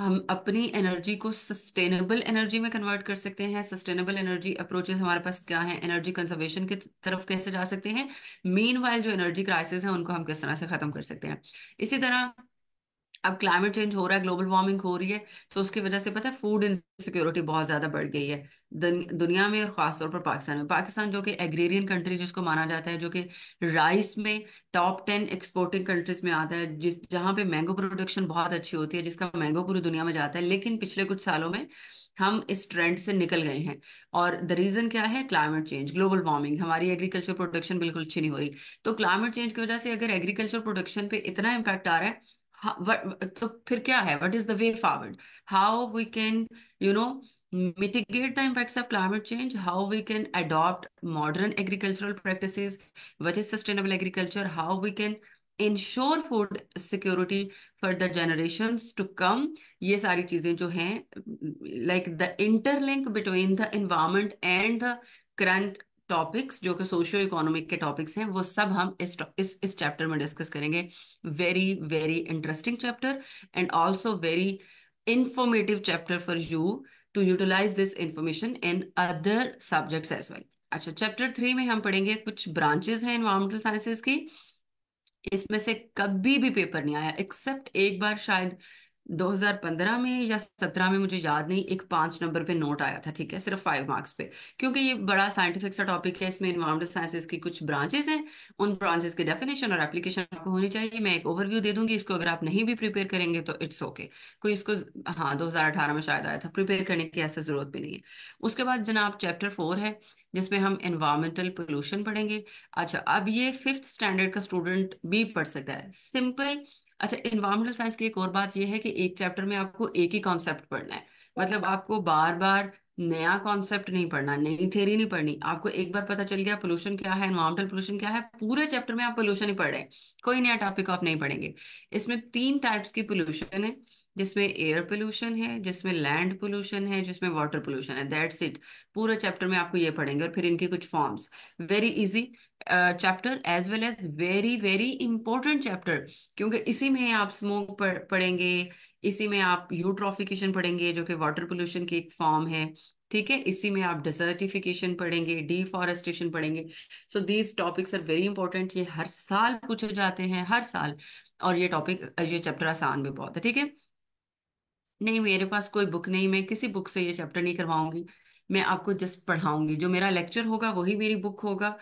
हम अपनी एनर्जी को सस्टेनेबल एनर्जी में कन्वर्ट कर सकते हैं सस्टेनेबल एनर्जी अप्रोचेस हमारे पास क्या है एनर्जी कंजर्वेशन की तरफ कैसे जा सकते हैं मीन जो एनर्जी क्राइसिस है उनको हम किस तरह से खत्म कर सकते हैं इसी तरह अब क्लाइमेट चेंज हो रहा है ग्लोबल वार्मिंग हो रही है तो उसकी वजह से पता है फूड इनसिक्योरिटी बहुत ज़्यादा बढ़ गई है दुनिया में और ख़ासतौर पर पाकिस्तान में पाकिस्तान जो कि एग्रेरियन कंट्री जिसको माना जाता है जो कि राइस में टॉप टेन एक्सपोर्टिंग कंट्रीज में आता है जिस जहाँ पे मैंगो प्रोडक्शन बहुत अच्छी होती है जिसका मैंगो पूरी दुनिया में जाता है लेकिन पिछले कुछ सालों में हम इस ट्रेंड से निकल गए हैं और द रीज़न क्या है क्लाइमेट चेंज ग्लोबल वार्मिंग हमारी एग्रीकल्चर प्रोडक्शन बिल्कुल अच्छी नहीं हो रही तो क्लाइमेट चेंज की वजह से अगर एग्रीकल्चर प्रोडक्शन पे इतना इम्पैक्ट आ रहा है तो फिर क्या है what is the way forward how we can you know mitigate the impact of climate change how we can adopt modern agricultural practice what is sustainable agriculture how we can ensure food security for the generation to come ये सारी चीजें जो हैं like the interlink between the environment and the current topics जो कि सोशियो इकोनॉमिक के टॉपिक्स हैं वो सब हम इस इस इस चैप्टर में डिस्कस करेंगे very very interesting chapter and also very informative chapter for you to utilize this information in other subjects as well अच्छा चैप्टर थ्री में हम पढ़ेंगे कुछ ब्रांचेस हैं इन्वायरमेंटल साइंसेज की इसमें से कभी भी पेपर नहीं आया एक्सेप्ट एक बार शायद 2015 में या 17 में मुझे याद नहीं एक पांच नंबर पे नोट आया था ठीक है सिर्फ फाइव मार्क्स पे क्योंकि ये बड़ा साइंटिफिक सा टॉपिक है इसमें इन्वायरमेंटल साइंसेज की कुछ ब्रांचेस हैं उन ब्रांचेस के डेफिनेशन और एप्लीकेशन आपको होनी चाहिए मैं एक ओवरव्यू दे दूंगी इसको अगर आप नहीं भी प्रिपेयर करेंगे तो इट्स ओके कोई इसको हाँ दो में शायद आया था प्रिपेयर करने की ऐसा जरूरत भी नहीं है उसके बाद जनाब चैप्टर फोर है जिसमें हम इन्वायरमेंटल पोल्यूशन पढ़ेंगे अच्छा अब ये फिफ्थ स्टैंडर्ड का स्टूडेंट भी पढ़ सकता है सिंपल अच्छा इन्वायरमेंटल साइंस की एक और बात यह है कि एक चैप्टर में आपको एक ही कॉन्सेप्ट पढ़ना है मतलब आपको बार बार नया कॉन्सेप्ट नहीं पढ़ना नई थेरी नहीं पढ़नी आपको एक बार पता चल गया पोल्यूशन क्या है इन्वायरमेंटल पोल्यूशन क्या है पूरे चैप्टर में आप पोल्यूशन ही पढ़ रहे हैं कोई नया टॉपिक आप नहीं पढ़ेंगे इसमें तीन टाइप्स की पोल्यूशन है जिसमें एयर पोल्यूशन है जिसमें लैंड पोल्यूशन है जिसमें वाटर पोल्यूशन है दैट्स इट पूरे चैप्टर में आपको ये पढ़ेंगे और फिर इनके कुछ forms very easy chapter as well as very very important chapter क्योंकि इसी में आप स्मोक पढ़ेंगे इसी में आप यूट्रॉफिकेशन पढ़ेंगे जो कि वाटर पोल्यूशन की एक फॉर्म है ठीक है इसी में आप डिसर्टिफिकेशन पढ़ेंगे डिफॉरेस्टेशन पढ़ेंगे so these topics are very important ये हर साल पूछे जाते हैं हर साल और ये टॉपिक ये चैप्टर आसान भी बहुत है ठीक है नहीं मेरे पास कोई बुक नहीं मैं किसी बुक से ये चैप्टर नहीं करवाऊंगी मैं आपको जस्ट पढ़ाऊंगी जो मेरा लेक्चर होगा वही मेरी बुक होगा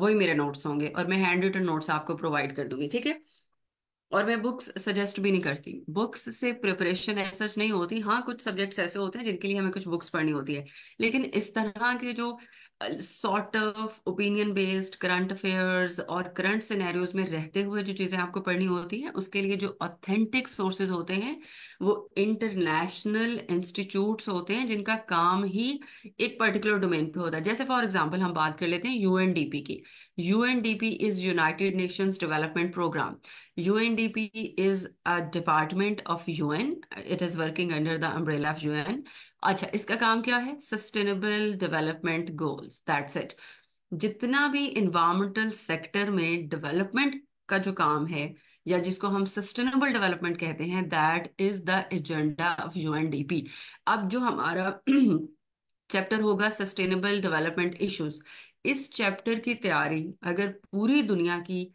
वही मेरे नोट्स होंगे और मैं हैंड रिटन नोट्स आपको प्रोवाइड कर दूंगी ठीक है और मैं बुक्स सजेस्ट भी नहीं करती बुक्स से प्रिपरेशन ऐसा नहीं होती हाँ कुछ सब्जेक्ट्स ऐसे होते हैं जिनके लिए हमें कुछ बुक्स पढ़नी होती है लेकिन इस तरह के जो sort of opinion based current affairs और करंट सिनेरियोज में रहते हुए जो चीज़ें आपको पढ़नी होती हैं उसके लिए जो ऑथेंटिक सोर्सेज होते हैं वो इंटरनेशनल इंस्टीट्यूट होते हैं जिनका काम ही एक पर्टिकुलर डोमेन पे होता है जैसे फॉर एग्जाम्पल हम बात कर लेते हैं पी की U N D P is United Nations Development Programme U N a department of U N it is working under the umbrella of U N अच्छा इसका काम क्या है sustainable development goals that's it जितना भी इन्वायरमेंटल सेक्टर में डेवलपमेंट का जो काम है या जिसको हम सस्टेनेबल डेवलपमेंट कहते हैं that is the agenda of UNDP अब जो हमारा चैप्टर होगा सस्टेनेबल डेवलपमेंट इश्यूज इस चैप्टर की तैयारी अगर पूरी दुनिया की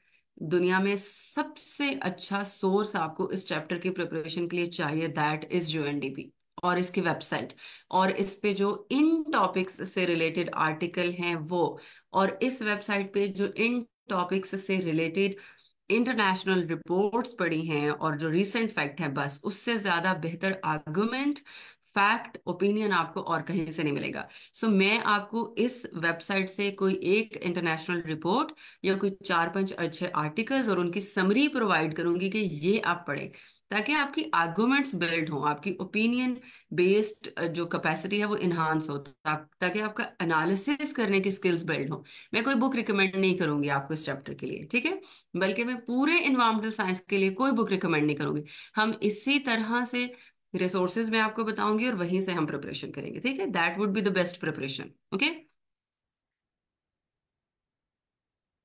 दुनिया में सबसे अच्छा सोर्स आपको इस चैप्टर की प्रिपरेशन के लिए चाहिए दैट इज यूएनडीपी और इसकी वेबसाइट और इस पे जो इन टॉपिक्स से रिलेटेड आर्टिकल हैं वो और इस वेबसाइट पे जो इन टॉपिक्स से रिलेटेड इंटरनेशनल रिपोर्ट्स पड़ी हैं और जो रिसेंट फैक्ट है बस उससे ज्यादा बेहतर आर्गुमेंट फैक्ट ओपिनियन आपको और कहीं से नहीं मिलेगा सो so, मैं आपको इस वेबसाइट से कोई एक इंटरनेशनल रिपोर्ट या कोई चार पांच अच्छे आर्टिकल्स और उनकी समरी प्रोवाइड करूंगी कि ये आप पढ़ें ताकि आपकी आर्गूमेंट्स बिल्ड हों आपकी ओपिनियन बेस्ड जो कैपेसिटी है वो इन्हांस हो ताकि आपका एनालिसिस करने की स्किल्स बिल्ड हो मैं कोई बुक रिकमेंड नहीं करूंगी आपको इस चैप्टर के लिए ठीक है बल्कि मैं पूरे इन्वायरमेंटल साइंस के लिए कोई बुक रिकमेंड नहीं करूंगी हम इसी तरह से रिसोर्सेज मैं आपको बताऊंगी और वहीं से हम प्रिपरेशन करेंगे ठीक है that would be the best preparation okay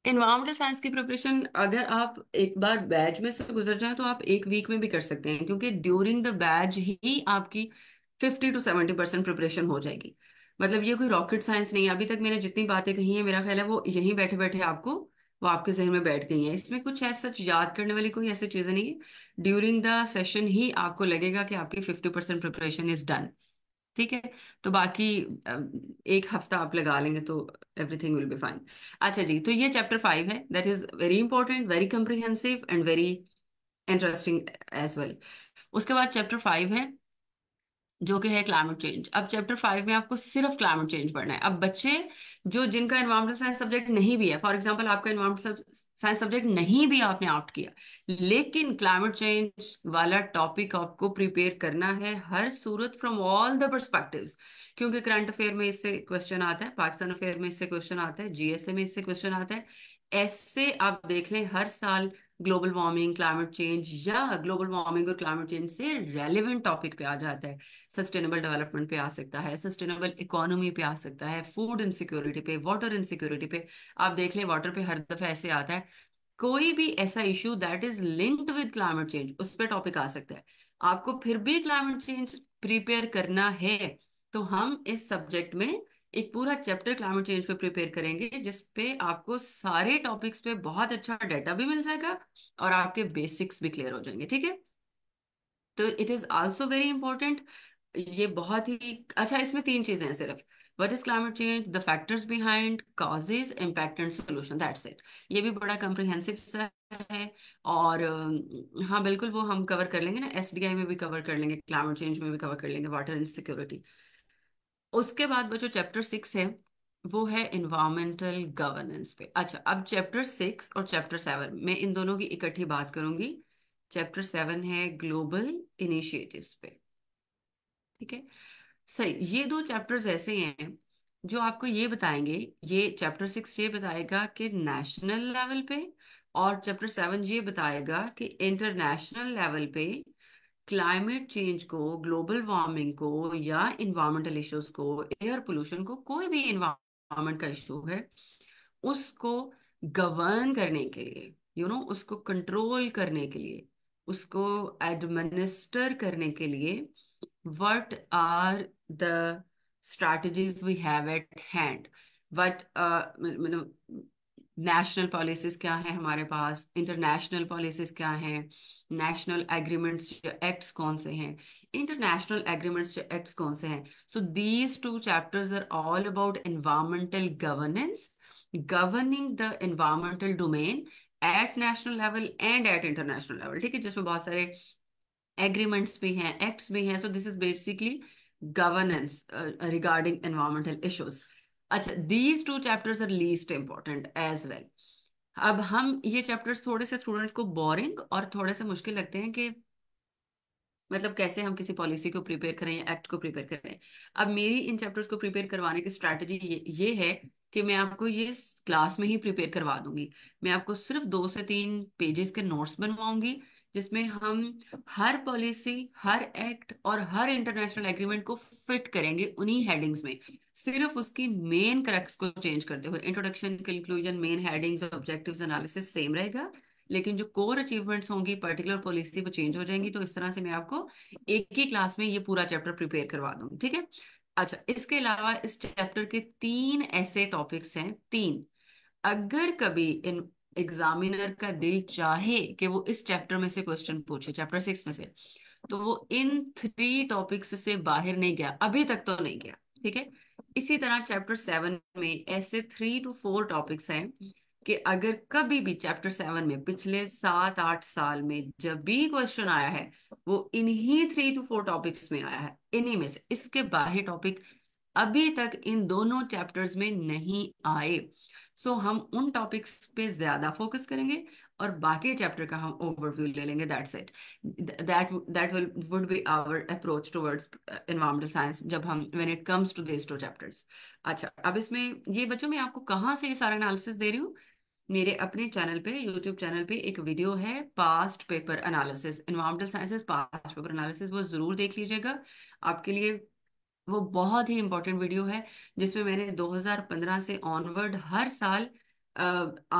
environmental science की प्रिपरेशन अगर आप एक बार बैच में से गुजर जाए तो आप एक वीक में भी कर सकते हैं क्योंकि ड्यूरिंग द बैच ही आपकी fifty to seventy percent preparation हो जाएगी मतलब ये कोई रॉकेट साइंस नहीं है अभी तक मैंने जितनी बातें कही हैं मेरा ख्याल है वो यहीं बैठे बैठे आपको वो आपके जहन में बैठ गई हैं इसमें कुछ है सच याद करने वाली कोई ऐसी चीजें नहीं है ड्यूरिंग द सेशन ही आपको लगेगा कि आपकी fifty percent preparation is done ठीक है तो बाकी एक हफ्ता आप लगा लेंगे तो एवरीथिंग विल बी फाइन अच्छा जी तो ये चैप्टर फाइव है that is very important very comprehensive and very interesting as well उसके बाद चैप्टर फाइव है जो कि है क्लाइमेट चेंज अब चैप्टर फाइव में आपको सिर्फ क्लाइमेट चेंज पढ़ना है अब बच्चे जो जिनका इन्वायरमेंटल साइंस सब्जेक्ट नहीं भी है फॉर एग्जांपल आपका इन्वायरमेंटल साइंस सब्जेक्ट नहीं भी आपने ऑप्ट किया लेकिन क्लाइमेट चेंज वाला टॉपिक आपको प्रिपेयर करना है हर सूरत फ्रॉम ऑल द परस्पेक्टिव क्योंकि करंट अफेयर में इससे क्वेश्चन आता है पाकिस्तान अफेयर में इससे क्वेश्चन आता है जीएसए में इससे क्वेश्चन आता है ऐसे आप देख लें हर साल ग्लोबल वार्मिंग क्लाइमेट चेंज या ग्लोबल वार्मिंग और क्लाइमेट चेंज से रेलिवेंट टॉपिक पे आ जाता है सस्टेनेबल डेवलपमेंट पे आ सकता है सस्टेनेबल इकोनॉमी पे आ सकता है फूड इनसिक्योरिटी पे वाटर इनसिक्योरिटी पे आप देख लें वाटर पे हर दफा ऐसे आता है कोई भी ऐसा issue that is linked with climate change उस पर टॉपिक आ सकता है आपको फिर भी क्लाइमेट चेंज प्रिपेयर करना है तो हम इस सब्जेक्ट में एक पूरा चैप्टर क्लाइमेट चेंज पे प्रिपेयर करेंगे जिस पे आपको सारे टॉपिक्स पे बहुत अच्छा डाटा भी मिल जाएगा और आपके बेसिक्स भी क्लियर हो जाएंगे ठीक है तो it is also very important ये बहुत ही अच्छा इसमें तीन चीजें हैं सिर्फ what is climate change the factors behind causes impact and solution that's it ये भी बड़ा कम्प्रिहेंसिव है और हाँ बिल्कुल वो हम कवर कर लेंगे ना एस में भी कवर कर लेंगे क्लाइमेट चेंज में भी कवर कर लेंगे वाटर इनसिक्योरिटी उसके बाद बच्चों चैप्टर सिक्स है वो है इन्वायरमेंटल गवर्नेंस पे अच्छा अब चैप्टर सिक्स और चैप्टर सेवन मैं इन दोनों की इकट्ठी बात करूंगी चैप्टर सेवन है ग्लोबल इनिशिएटिव्स पे ठीक है सही ये दो चैप्टर्स ऐसे हैं जो आपको ये बताएंगे ये चैप्टर सिक्स ये बताएगा कि नेशनल लेवल पे और चैप्टर सेवन ये बताएगा कि इंटरनेशनल लेवल पे क्लाइमेट चेंज को ग्लोबल वार्मिंग को या इन्वायरमेंटल इश्यूज को एयर पोल्यूशन को कोई भी इन्वायरमेंट का इशू है उसको गवर्न करने के लिए यू you नो know, उसको कंट्रोल करने के लिए उसको एडमिनिस्टर करने के लिए what are the strategies we have at hand but मतलब नेशनल पॉलिसीज क्या हैं हमारे पास इंटरनेशनल पॉलिसीज क्या हैं नेशनल एग्रीमेंट्स एक्ट्स कौन से हैं इंटरनेशनल एग्रीमेंट्स एक्ट्स कौन से हैं so these two chapters are all about environmental governance governing the environmental domain at national level and at international level ठीक है जिसमें बहुत सारे एग्रीमेंट्स भी हैं एक्ट्स भी हैं so this is basically governance regarding environmental issues अच्छा these two chapters are least important as well अब हम ये चैप्टर्स थोड़े से स्टूडेंट्स को बोरिंग और थोड़े से मुश्किल लगते हैं कि मतलब कैसे हम किसी पॉलिसी को प्रिपेयर करें या एक्ट को प्रिपेयर करें अब मेरी इन चैप्टर्स को प्रिपेयर करवाने की स्ट्रैटेजी ये, ये है कि मैं आपको ये क्लास में ही प्रिपेयर करवा दूंगी मैं आपको सिर्फ दो से तीन पेजेस के नोट्स बनवाऊंगी जिसमें हम हर पॉलिसी हर एक्ट और हर इंटरनेशनल एग्रीमेंट को फिट करेंगे उन्हीं हेडिंग्स में सिर्फ उसकी मेन क्रक्स को चेंज करते हुए इंट्रोडक्शन कंक्लूजन मेन हेडिंग्स और ऑब्जेक्टिव्स एनालिसिस सेम रहेगा लेकिन जो कोर अचीवमेंट्स होंगी पर्टिकुलर पॉलिसी वो चेंज हो जाएंगी तो इस तरह से मैं आपको एक ही क्लास में ये पूरा चैप्टर प्रिपेयर करवा दूंगी ठीक है अच्छा इसके अलावा इस चैप्टर के तीन ऐसे टॉपिक्स हैं तीन अगर कभी इन एग्जामिनर का दिल चाहे कि वो इस चैप्टर में से क्वेश्चन पूछे चैप्टर सिक्स में से तो वो इन थ्री टॉपिक्स से बाहर नहीं गया अभी तक तो नहीं गया ठीक है इसी तरह चैप्टर सेवन में ऐसे थ्री टू फोर टॉपिक्स हैं कि अगर कभी भी चैप्टर सेवन में पिछले सात आठ साल में जब भी क्वेश्चन आया है वो इन्हीं थ्री टू फोर टॉपिक्स में आया है इन्हीं में से इसके बाहर टॉपिक अभी तक इन दोनों चैप्टर्स में नहीं आए सो हम उन टॉपिक्स पे ज्यादा फोकस करेंगे और बाकी चैप्टर का हम ओवरव्यू ले लेंगे that's it that that will would be our approach towards environmental science जब हम when it comes to this two chapters अच्छा अब इसमें ये बच्चों मैं आपको कहाँ से ये सारा एनालिसिस दे रही हूँ मेरे अपने चैनल पे यूट्यूब चैनल पे एक वीडियो है past paper analysis environmental sciences past paper analysis वो जरूर देख लीजिएगा आपके लिए वो बहुत ही इंपॉर्टेंट वीडियो है जिसमें मैंने 2015 से ऑनवर्ड हर साल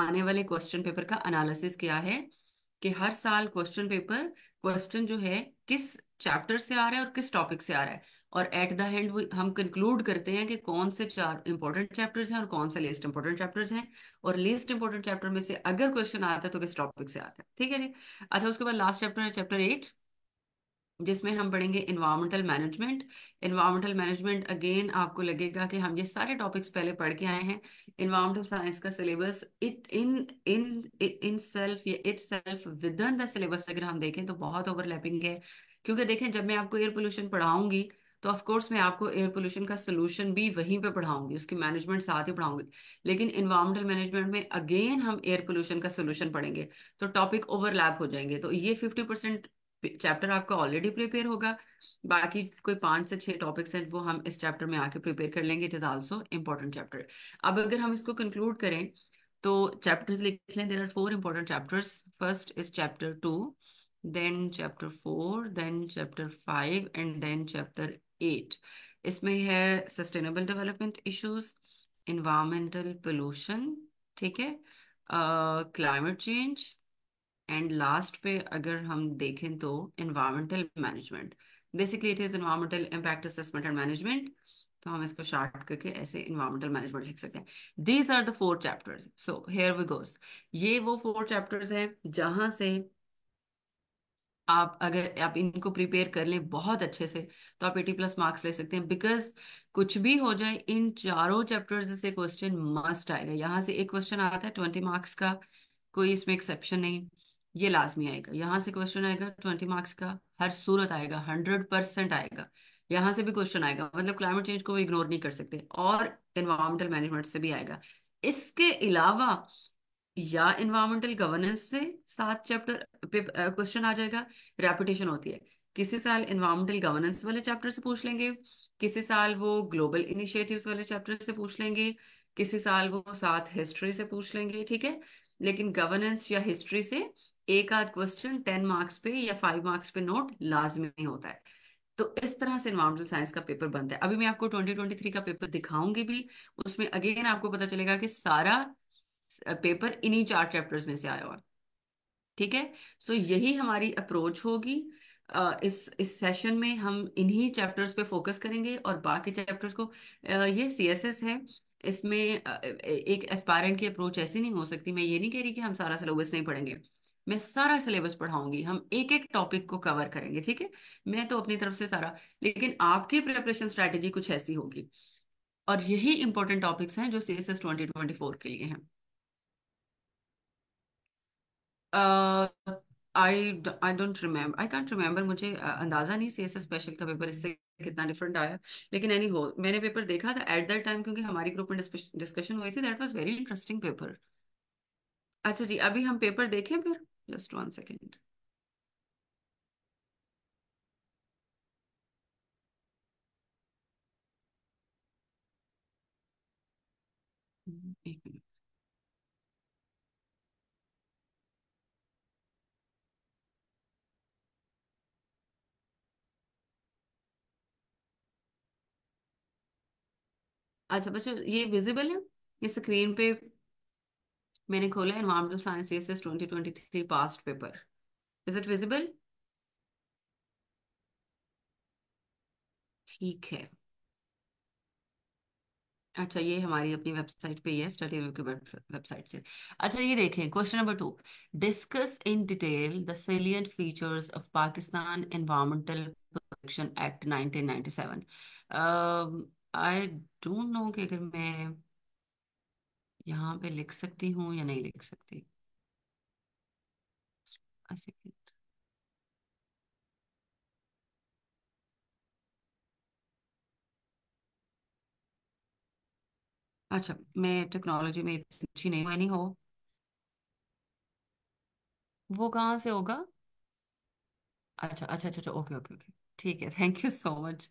आने वाले क्वेश्चन पेपर का एनालिसिस किया है कि हर साल क्वेश्चन पेपर क्वेश्चन जो है किस चैप्टर से आ रहा है और किस टॉपिक से आ रहा है और एट द एंड हम कंक्लूड करते हैं कि कौन से चार इंपॉर्टेंट चैप्टर्स हैं और कौन से लेस्ट इंपॉर्टेंट चैप्टर्स हैं और लेस्ट इंपॉर्टेंट चैप्टर में से अगर क्वेश्चन आता है तो किस टॉपिक से आता है ठीक है जी अच्छा उसके बाद लास्ट चैप्टर है चैप्टर एट जिसमें हम पढ़ेंगे environmental management environmental management again आपको लगेगा कि हम ये सारे टॉपिक्स पहले पढ़ के आए हैं इन्वामेंटल साइंस का syllabus it in in in self या itself within the syllabus अगर हम देखें तो बहुत ओवरलैपिंग है क्योंकि देखें जब मैं आपको एयर पोल्यूशन पढ़ाऊंगी तो ऑफकोर्स मैं आपको एयर पोल्यूशन का सोल्यूशन भी वहीं पर पढ़ाऊंगी उसकी मैनेजमेंट साथ ही पढ़ाऊंगी लेकिन इन्वायरमेंटल मैनेजमेंट में अगेन हम एयर पोल्यूशन का सोल्यूशन पढ़ेंगे तो टॉपिक ओवरलैप हो जाएंगे तो ये फिफ्टी परसेंट चैप्टर आपका ऑलरेडी प्रिपेयर होगा बाकी कोई पांच से छह टॉपिक्स हैं वो हम इस चैप्टर में आके प्रिपेयर कर लेंगे it is also important chapter अब अगर हम इसको कंक्लूड करें तो चैप्टर्स लिख लें there are four important chapters first is chapter two then chapter four then chapter five and then chapter eight इसमें है sustainable development issues environmental pollution ठीक है क्लाइमेट चेंज एंड लास्ट पे अगर हम देखें तो environmental management basically it is environmental impact assessment and management तो हम इसको शार्ट करके ऐसे इन्वायरमेंटल मैनेजमेंट लिख सकते हैं these are the four chapters so here we goes ये वो फोर चैप्टर्स हैं जहां से आप अगर आप इनको प्रिपेयर कर लें बहुत अच्छे से तो आप एटी प्लस मार्क्स ले सकते हैं बिकॉज कुछ भी हो जाए इन चारों चैप्टर्स से क्वेश्चन मस्ट आएगा यहाँ से एक क्वेश्चन आता है ट्वेंटी मार्क्स का कोई इसमें एक्सेप्शन नहीं ये लाजमी आएगा यहाँ से क्वेश्चन आएगा ट्वेंटी मार्क्स का हर सूरत आएगा हंड्रेड परसेंट आएगा यहाँ से भी क्वेश्चन आएगा मतलब क्लाइमेट चेंज को वो इग्नोर नहीं कर सकते और इन्वायरमेंटल मैनेजमेंट से भी आएगा इसके अलावा या इन्वायरमेंटल गवर्नेंस से सात चैप्टर पे क्वेश्चन आ जाएगा रेपुटेशन होती है किसी साल इन्वायरमेंटल गवर्नेंस वाले चैप्टर से पूछ लेंगे किसी साल वो ग्लोबल इनिशिएटिव्स वाले चैप्टर से पूछ लेंगे किसी साल वो साथ हिस्ट्री से पूछ लेंगे ठीक है लेकिन गवर्नेंस या हिस्ट्री से एक आध क्वेश्चन टेन मार्क्स पे या फाइव मार्क्स पे नोट लाजमी होता है तो इस तरह से इन्वायरमेंटल साइंस का पेपर बनता है अभी मैं आपको 2023 का पेपर दिखाऊंगी भी उसमें अगेन आपको पता चलेगा कि सारा पेपर इन्हीं चार चैप्टर्स में से आया हुआ ठीक है सो so, यही हमारी अप्रोच होगी इस इस सेशन में हम इन्हीं चैप्टर्स पे फोकस करेंगे और बाकी चैप्टर्स को ये सी एस एस है इसमें एक एस्पायरेंट की अप्रोच ऐसी नहीं हो सकती मैं ये नहीं कह रही कि हम सारा सिलेबस नहीं पढ़ेंगे मैं सारा सिलेबस पढ़ाऊंगी हम एक एक टॉपिक को कवर करेंगे ठीक है मैं तो अपनी तरफ से सारा लेकिन आपकी प्रिपरेशन स्ट्रेटेजी कुछ ऐसी होगी और यही इंपॉर्टेंट टॉपिक्स हैं जो C S S twenty twenty four के लिए हैं I I don't remember I can't remember मुझे अंदाजा नहीं सी एस एस स्पेशल का पेपर इससे कितना डिफरेंट आया लेकिन एनी हो मैंने पेपर देखा था एट दैट टाइम क्योंकि हमारी ग्रुप में डिस्कशन हुई थी that was very interesting paper अच्छा जी अभी हम पेपर देखें फिर Just one second. अच्छा बच्चों ये विजिबल है ये स्क्रीन पे मैंने खोला environmental science S S twenty twenty three past paper is it visible ठीक है अच्छा ये हमारी अपनी वेबसाइट पे ही है स्टडी रिव्यू की वेबसाइट से अच्छा ये देखें question number two discuss in detail the salient features of Pakistan environmental protection act 1997 I don't know कि अगर मैं यहाँ पे लिख सकती हूँ या नहीं लिख सकती अच्छा मैं टेक्नोलॉजी में अच्छी नहीं मानी हो वो कहाँ से होगा अच्छा अच्छा अच्छा अच्छा ओके ओके ओके ठीक है थैंक यू सो मच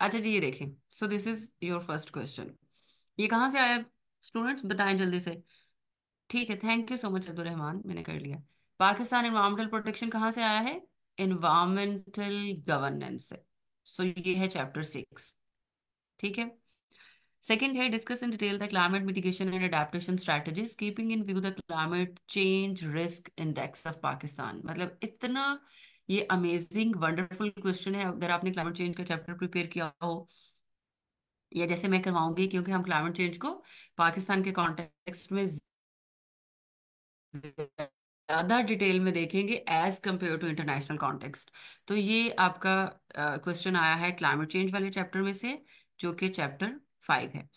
अच्छा जी ये देखें so this is your first question ये कहाँ से आया स्टूडेंट्स बताएं जल्दी से ठीक है thank you so much Abdul Rahman मैंने कर लिया पाकिस्तान इन्वायरमेंटल प्रोटेक्शन कहाँ से आया है इन्वायरमेंटल गवर्नेंस से सो so, ये है चैप्टर सिक्स ठीक है सेकेंड है discuss in detail the climate mitigation and adaptation strategies keeping in view the climate change risk index of Pakistan मतलब इतना ये अमेजिंग वंडरफुल क्वेश्चन है अगर आपने क्लाइमेट चेंज का चैप्टर प्रिपेयर किया हो या जैसे मैं करवाऊंगी क्योंकि हम क्लाइमेट चेंज को पाकिस्तान के कॉन्टेक्स्ट में ज्यादा डिटेल में देखेंगे as compare to international context तो ये आपका क्वेश्चन uh, आया है क्लाइमेट चेंज वाले चैप्टर में से जो कि चैप्टर फाइव है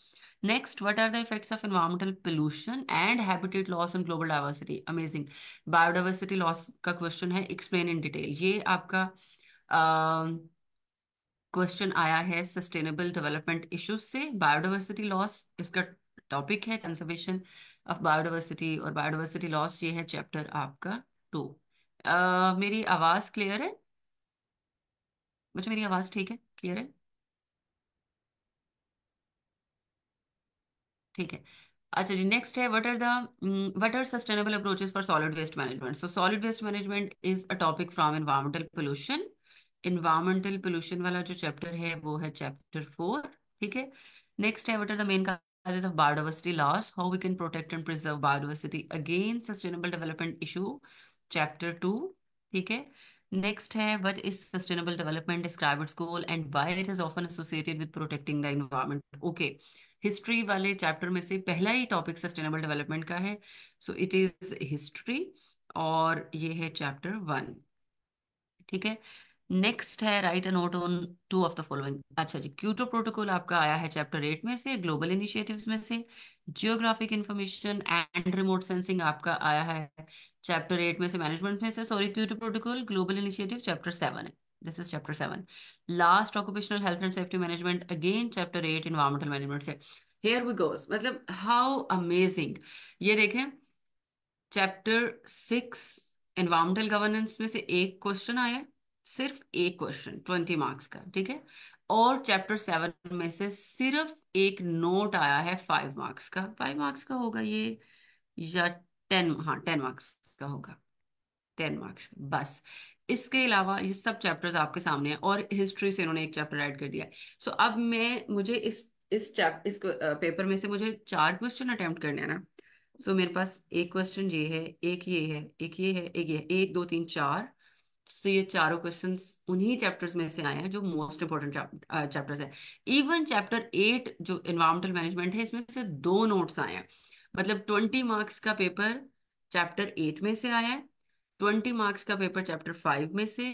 next what are the effects of environmental pollution and habitat loss on global diversity amazing biodiversity loss का क्वेश्चन है एक्सप्लेन इन डिटेल ये आपका क्वेश्चन uh, आया है सस्टेनेबल डेवलपमेंट इश्यूज से बायोडाइवर्सिटी लॉस इसका टॉपिक है कंजर्वेशन ऑफ बायोडाइवर्सिटी और बायोडाइवर्सिटी लॉस ये है चैप्टर आपका टू uh, मेरी आवाज क्लियर है बच्चों मेरी आवाज ठीक है क्लियर है ठीक है अच्छा जी नेक्स्ट है what are the what are sustainable approaches for solid waste management so solid waste management is a topic from environmental pollution environmental pollution वाला जो चैप्टर है वो है चैप्टर फोर ठीक है नेक्स्ट है what are the main causes of biodiversity loss how we can protect and preserve biodiversity again sustainable development issue chapter 2 ठीक है नेक्स्ट है what is sustainable development describe its goal and why it is often associated with protecting the environment okay history वाले चैप्टर में से पहला ही टॉपिक सस्टेनेबल डेवलपमेंट का है सो इट इज हिस्ट्री और ये है चैप्टर वन ठीक है नेक्स्ट है write a note on two of the following अच्छा जी क्यूटो प्रोटोकॉल आपका आया है चैप्टर एट में से ग्लोबल इनिशिएटिव्स में से geographic information and remote sensing आपका आया है चैप्टर एट में से मैनेजमेंट में से sorry Kyoto protocol global initiative chapter seven है this is chapter seven last occupational health and safety management again chapter eight environmental management से हेयर वी गोस मतलब हाउ अमेजिंग ये देखें चैप्टर सिक्स इन्वायरमेंटल गवर्नेंस में से एक क्वेश्चन आया सिर्फ एक क्वेश्चन ट्वेंटी मार्क्स का ठीक है और चैप्टर सेवन में से सिर्फ एक नोट आया है फाइव मार्क्स का फाइव मार्क्स का होगा ये या टेन हाँ टेन मार्क्स का होगा टेन मार्क्स बस इसके अलावा ये सब चैप्टर्स आपके सामने हैं और हिस्ट्री से इन्होंने एक चैप्टर ऐड कर दिया है सो so, अब मैं मुझे इस इस चैप इस पेपर में से मुझे चार क्वेश्चन अटेम्प्ट करने हैं ना सो so, मेरे पास एक क्वेश्चन ये है एक ये है एक ये है एक ये है एक दो तीन चार सो so, ये चारों क्वेश्चन उन्हीं चैप्टर्स में से आए हैं जो मोस्ट इंपॉर्टेंट चैप्टर्स है इवन चैप्टर एट जो इन्वायरमेंटल मैनेजमेंट है इसमें से दो नोट्स आए हैं मतलब ट्वेंटी मार्क्स का पेपर चैप्टर एट में से आया है ट्वेंटी मार्क्स का पेपर चैप्टर फाइव में से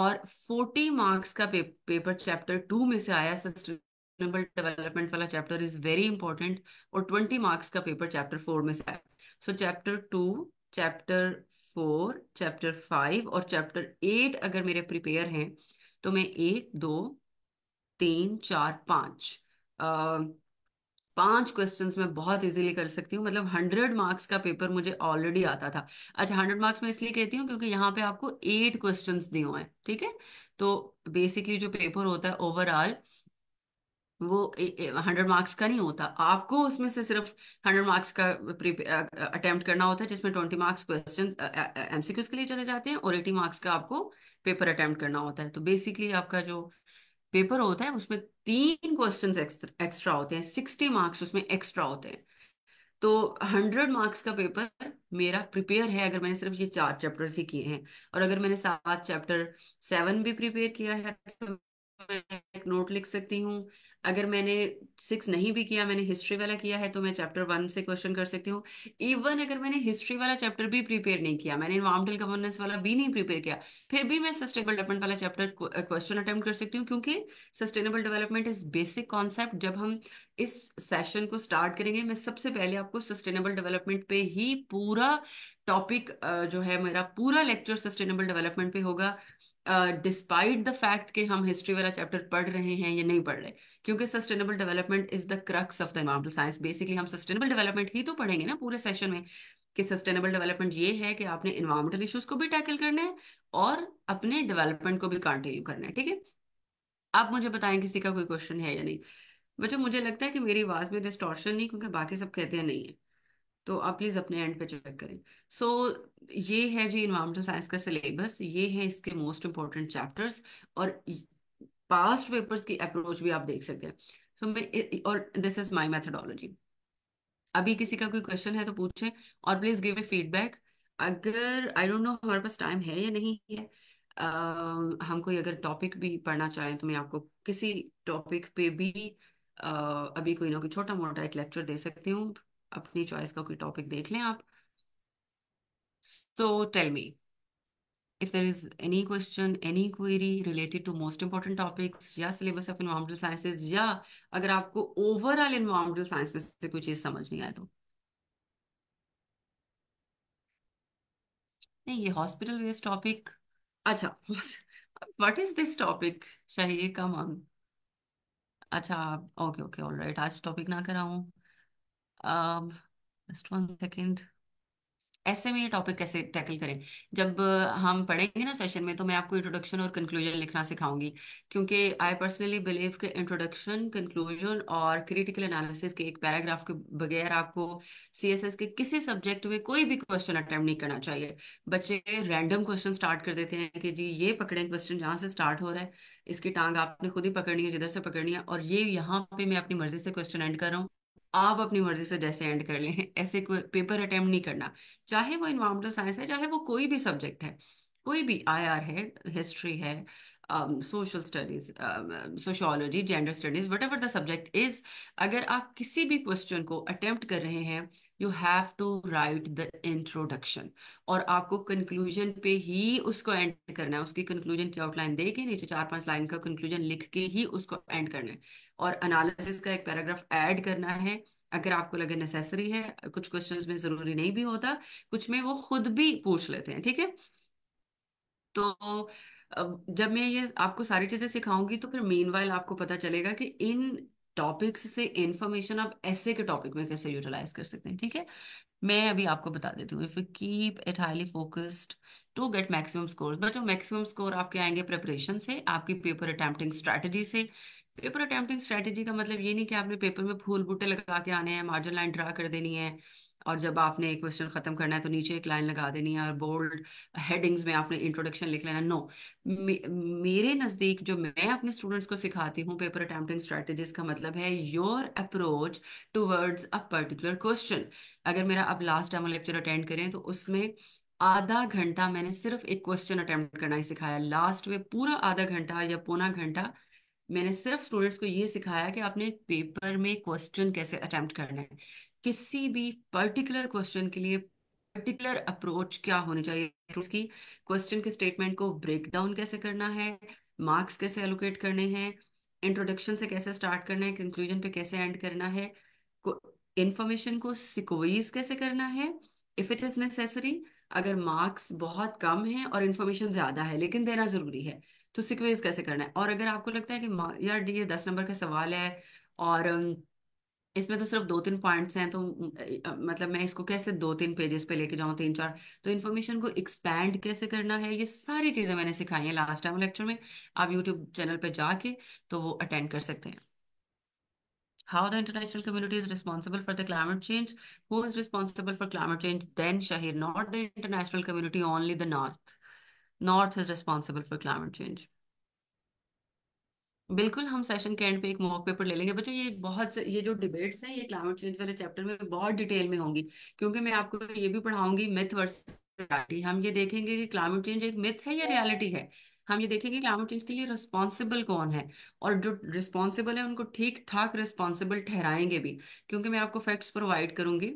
और फोर्टी मार्क्स का पे, पेपर चैप्टर टू में से आया सस्टेनेबल डेवलपमेंट वाला चैप्टर इज वेरी इंपॉर्टेंट और ट्वेंटी मार्क्स का पेपर चैप्टर फोर में से आया so chapter two chapter four chapter five और चैप्टर एट अगर मेरे प्रिपेयर हैं तो मैं एक दो तीन चार पाँच पांच क्वेश्चंस मैं बहुत इजीली कर सकती हूँ मतलब हंड्रेड मार्क्स का पेपर मुझे ऑलरेडी आता था अच्छा हंड्रेड मार्क्स मैं इसलिए कहती हूँ क्योंकि यहाँ पे आपको एट क्वेश्चन दिए हुए हैं ठीक है तो बेसिकली जो पेपर होता है ओवरऑल वो हंड्रेड मार्क्स का नहीं होता आपको उसमें से सिर्फ हंड्रेड मार्क्स का अटेम्प्ट करना होता है जिसमें ट्वेंटी मार्क्स क्वेश्चन एमसीक्यूज के लिए चले जाते हैं और एटी मार्क्स का आपको पेपर अटेम्प्ट करना होता है तो बेसिकली आपका जो पेपर होता है उसमें तीन क्वेश्चंस एक्स्ट्रा होते हैं सिक्सटी मार्क्स उसमें एक्स्ट्रा होते हैं तो हंड्रेड मार्क्स का पेपर मेरा प्रिपेयर है अगर मैंने सिर्फ ये चार चैप्टर ही किए हैं और अगर मैंने सात चैप्टर सेवन भी प्रिपेयर किया है तो एक नोट लिख सकती हूँ अगर मैंने सिक्स नहीं भी किया मैंने हिस्ट्री वाला किया है तो मैं चैप्टर वन से क्वेश्चन कर सकती हूँ इवन अगर मैंने हिस्ट्री वाला चैप्टर भी प्रिपेयर नहीं किया मैंने इन्वायरमेंटल गवर्नेंस वाला भी नहीं प्रिपेयर किया फिर भी मैं सस्टेनेबल डेवलपमेंट वाला चैप्टर क्वेश्चन अटेम्प्ट कर सकती हूँ क्योंकि sustainable development is basic concept जब हम इस सेशन को स्टार्ट करेंगे मैं सबसे पहले आपको सस्टेनेबल डेवलपमेंट पे ही पूरा टॉपिक जो है मेरा पूरा लेक्चर सस्टेनेबल डेवलपमेंट पे होगा डिस्पाइट द फैक्ट कि हम हिस्ट्री वाला चैप्टर पढ़ रहे हैं या नहीं पढ़ रहे क्योंकि sustainable development is the crux of the environmental science basically हम सस्टेनेबल डेवलपमेंट ही तो पढ़ेंगे ना पूरे सेशन में कि सस्टेनेबल डेवलपमेंट ये है कि आपने इन्वायरमेंटल इश्यूज को भी टैकल करना है और अपने डेवलपमेंट को भी कंटिन्यू करना है ठीक है आप मुझे बताएं किसी का कोई क्वेश्चन है या नहीं बच्चों मुझे लगता है कि मेरी आवाज में डिस्टॉर्शन नहीं क्योंकि बाकी सब कहते हैं नहीं है तो आप प्लीज़ अपने एंड पे चेक करें सो so, ये है जी इन्वायरमेंटल साइंस का सिलेबस ये है इसके मोस्ट इंपॉर्टेंट चैप्टर्स और पास्ट पेपर्स की अप्रोच भी आप देख सकते हैं सो so, मैं और दिस इज माय मेथडोलॉजी अभी किसी का कोई क्वेश्चन है तो पूछे और प्लीज गिव ए फीडबैक अगर आई डोंट नो हमारे पास टाइम है या नहीं है uh, हम कोई अगर टॉपिक भी पढ़ना चाहें तो मैं आपको किसी टॉपिक पे भी uh, अभी कोई ना कोई छोटा मोटा एक लेक्चर दे सकती हूँ अपनी चॉइस का कोई टॉपिक देख लें आप so tell me if there is any question any query related to most important topics या सिलेबस ऑफ इन्वायरमेंटल साइंसेज या अगर आपको ओवरऑल इन्वायरमेंटल साइंस में से कोई चीज समझ नहीं आए तो नहीं ये हॉस्पिटल बेस्ड टॉपिक अच्छा what is this topic Shahir का अच्छा ओके ओके ऑल आज टॉपिक ना कराऊं जस्ट वन सेकेंड ऐसे में ये टॉपिक कैसे टैकल करें जब हम पढ़ेंगे ना सेशन में तो मैं आपको इंट्रोडक्शन और कंक्लूजन लिखना सिखाऊंगी क्योंकि आई पर्सनली बिलीव के इंट्रोडक्शन कंक्लूजन और क्रिटिकल एनालिसिस के एक पैराग्राफ के बगैर आपको सीएसएस के किसी सब्जेक्ट में कोई भी क्वेश्चन अटेम्प्ट नहीं करना चाहिए बच्चे रैंडम क्वेश्चन स्टार्ट कर देते हैं कि जी ये पकड़े क्वेश्चन जहाँ से स्टार्ट हो रहा है इसकी टांग आपने खुद ही पकड़नी है जिधर से पकड़नी है और ये यहाँ पे मैं अपनी मर्जी से क्वेश्चन एंड कर रहा हूँ आप अपनी मर्जी से जैसे एंड कर लें ऐसे कोई पेपर अटेम्प्ट नहीं करना चाहे वो इन्वायरमेंटल साइंस है चाहे वो कोई भी सब्जेक्ट है कोई भी आई आर है हिस्ट्री है social studies sociology gender studies whatever the subject is अगर आप किसी भी क्वेश्चन को अटेम्प्ट कर रहे हैं you have to write the introduction और आपको कंक्लूजन पे ही उसको एंड करना है उसकी कंक्लूजन की आउटलाइन दे के नीचे चार पांच लाइन का कंक्लूजन लिख के ही उसको एंड करना है और एनालिसिस का एक पैराग्राफ ऐड करना है अगर आपको लगे नेसेसरी है कुछ क्वेश्चंस में जरूरी नहीं भी होता कुछ में वो खुद भी पूछ लेते हैं ठीक है तो जब मैं ये आपको सारी चीजें सिखाऊंगी तो फिर मेन वाइल आपको पता चलेगा कि इन टॉपिक्स से इंफॉर्मेशन आप ऐसे के टॉपिक में कैसे यूटिलाइज कर सकते हैं ठीक है मैं अभी आपको बता देती हूँ if you keep it highly focused to get maximum score जो मैक्सिमम स्कोर आपके आएंगे प्रिपरेशन से आपकी पेपर अटैम्प्टिंग स्ट्रैटेजी से पेपर अटैम्प्टिंग स्ट्रैटेजी का मतलब ये नहीं कि आपने पेपर में फूल बूटे लगा के आने हैं मार्जिन लाइन ड्रा कर देनी है और जब आपने एक क्वेश्चन खत्म करना है तो नीचे एक लाइन लगा देनी है और बोल्ड हेडिंग्स में आपने इंट्रोडक्शन लिख लेना नो मेरे नज़दीक जो मैं अपने स्टूडेंट्स को सिखाती हूँ पेपर अटैम्प्टिंग स्ट्रैटेजीज का मतलब है your approach towards a particular question अगर मेरा अब लास्ट टाइम लेक्चर अटेंड करें तो उसमें आधा घंटा मैंने सिर्फ एक क्वेश्चन अटेम्प्ट करना ही सिखाया लास्ट में पूरा आधा घंटा या पौना घंटा मैंने सिर्फ स्टूडेंट्स को ये सिखाया कि आपने पेपर में क्वेश्चन कैसे अटेम्प्ट करना है किसी भी पर्टिकुलर क्वेश्चन के लिए पर्टिकुलर अप्रोच क्या होनी चाहिए उसकी क्वेश्चन के स्टेटमेंट को ब्रेक डाउन कैसे करना है मार्क्स कैसे एलोकेट करने हैं इंट्रोडक्शन से कैसे स्टार्ट करना है कंक्लूजन पे कैसे एंड करना है इंफॉर्मेशन को सिक्वेज कैसे करना है इफ इट इज नेसेसरी अगर मार्क्स बहुत कम है और इन्फॉर्मेशन ज्यादा है लेकिन देना जरूरी है तो सिक्वेज कैसे करना है और अगर आपको लगता है कि यार ये दस नंबर का सवाल है और इसमें तो सिर्फ दो तीन पॉइंट्स हैं तो मतलब मैं इसको कैसे दो तीन पेजेस पे लेके जाऊँ तीन चार तो इन्फॉर्मेशन को एक्सपैंड कैसे करना है ये सारी चीजें मैंने सिखाई हैं लास्ट टाइम लेक्चर में आप यूट्यूब चैनल पे जाके तो वो अटेंड कर सकते हैं how the international community is responsible for the climate change who is responsible for climate change then शहीर not the international community only the north north is responsible for climate change बिल्कुल हम सेशन के एंड पे एक मॉक पेपर ले लेंगे बच्चों ये बहुत से ये जो डिबेट्स हैं ये क्लाइमेट चेंज वाले चैप्टर में बहुत डिटेल में होंगी क्योंकि मैं आपको ये भी पढ़ाऊंगी मिथ वर्सेस रियलिटी हम ये देखेंगे कि क्लाइमेट चेंज एक मिथ है या रियलिटी है हम ये देखेंगे क्लाइमेट चेंज के लिए रिस्पॉन्सिबल कौन है और जो रिस्पॉन्सिबल है उनको ठीक ठाक रिस्पॉन्सिबल ठहराएंगे भी क्योंकि मैं आपको फैक्ट्स प्रोवाइड करूंगी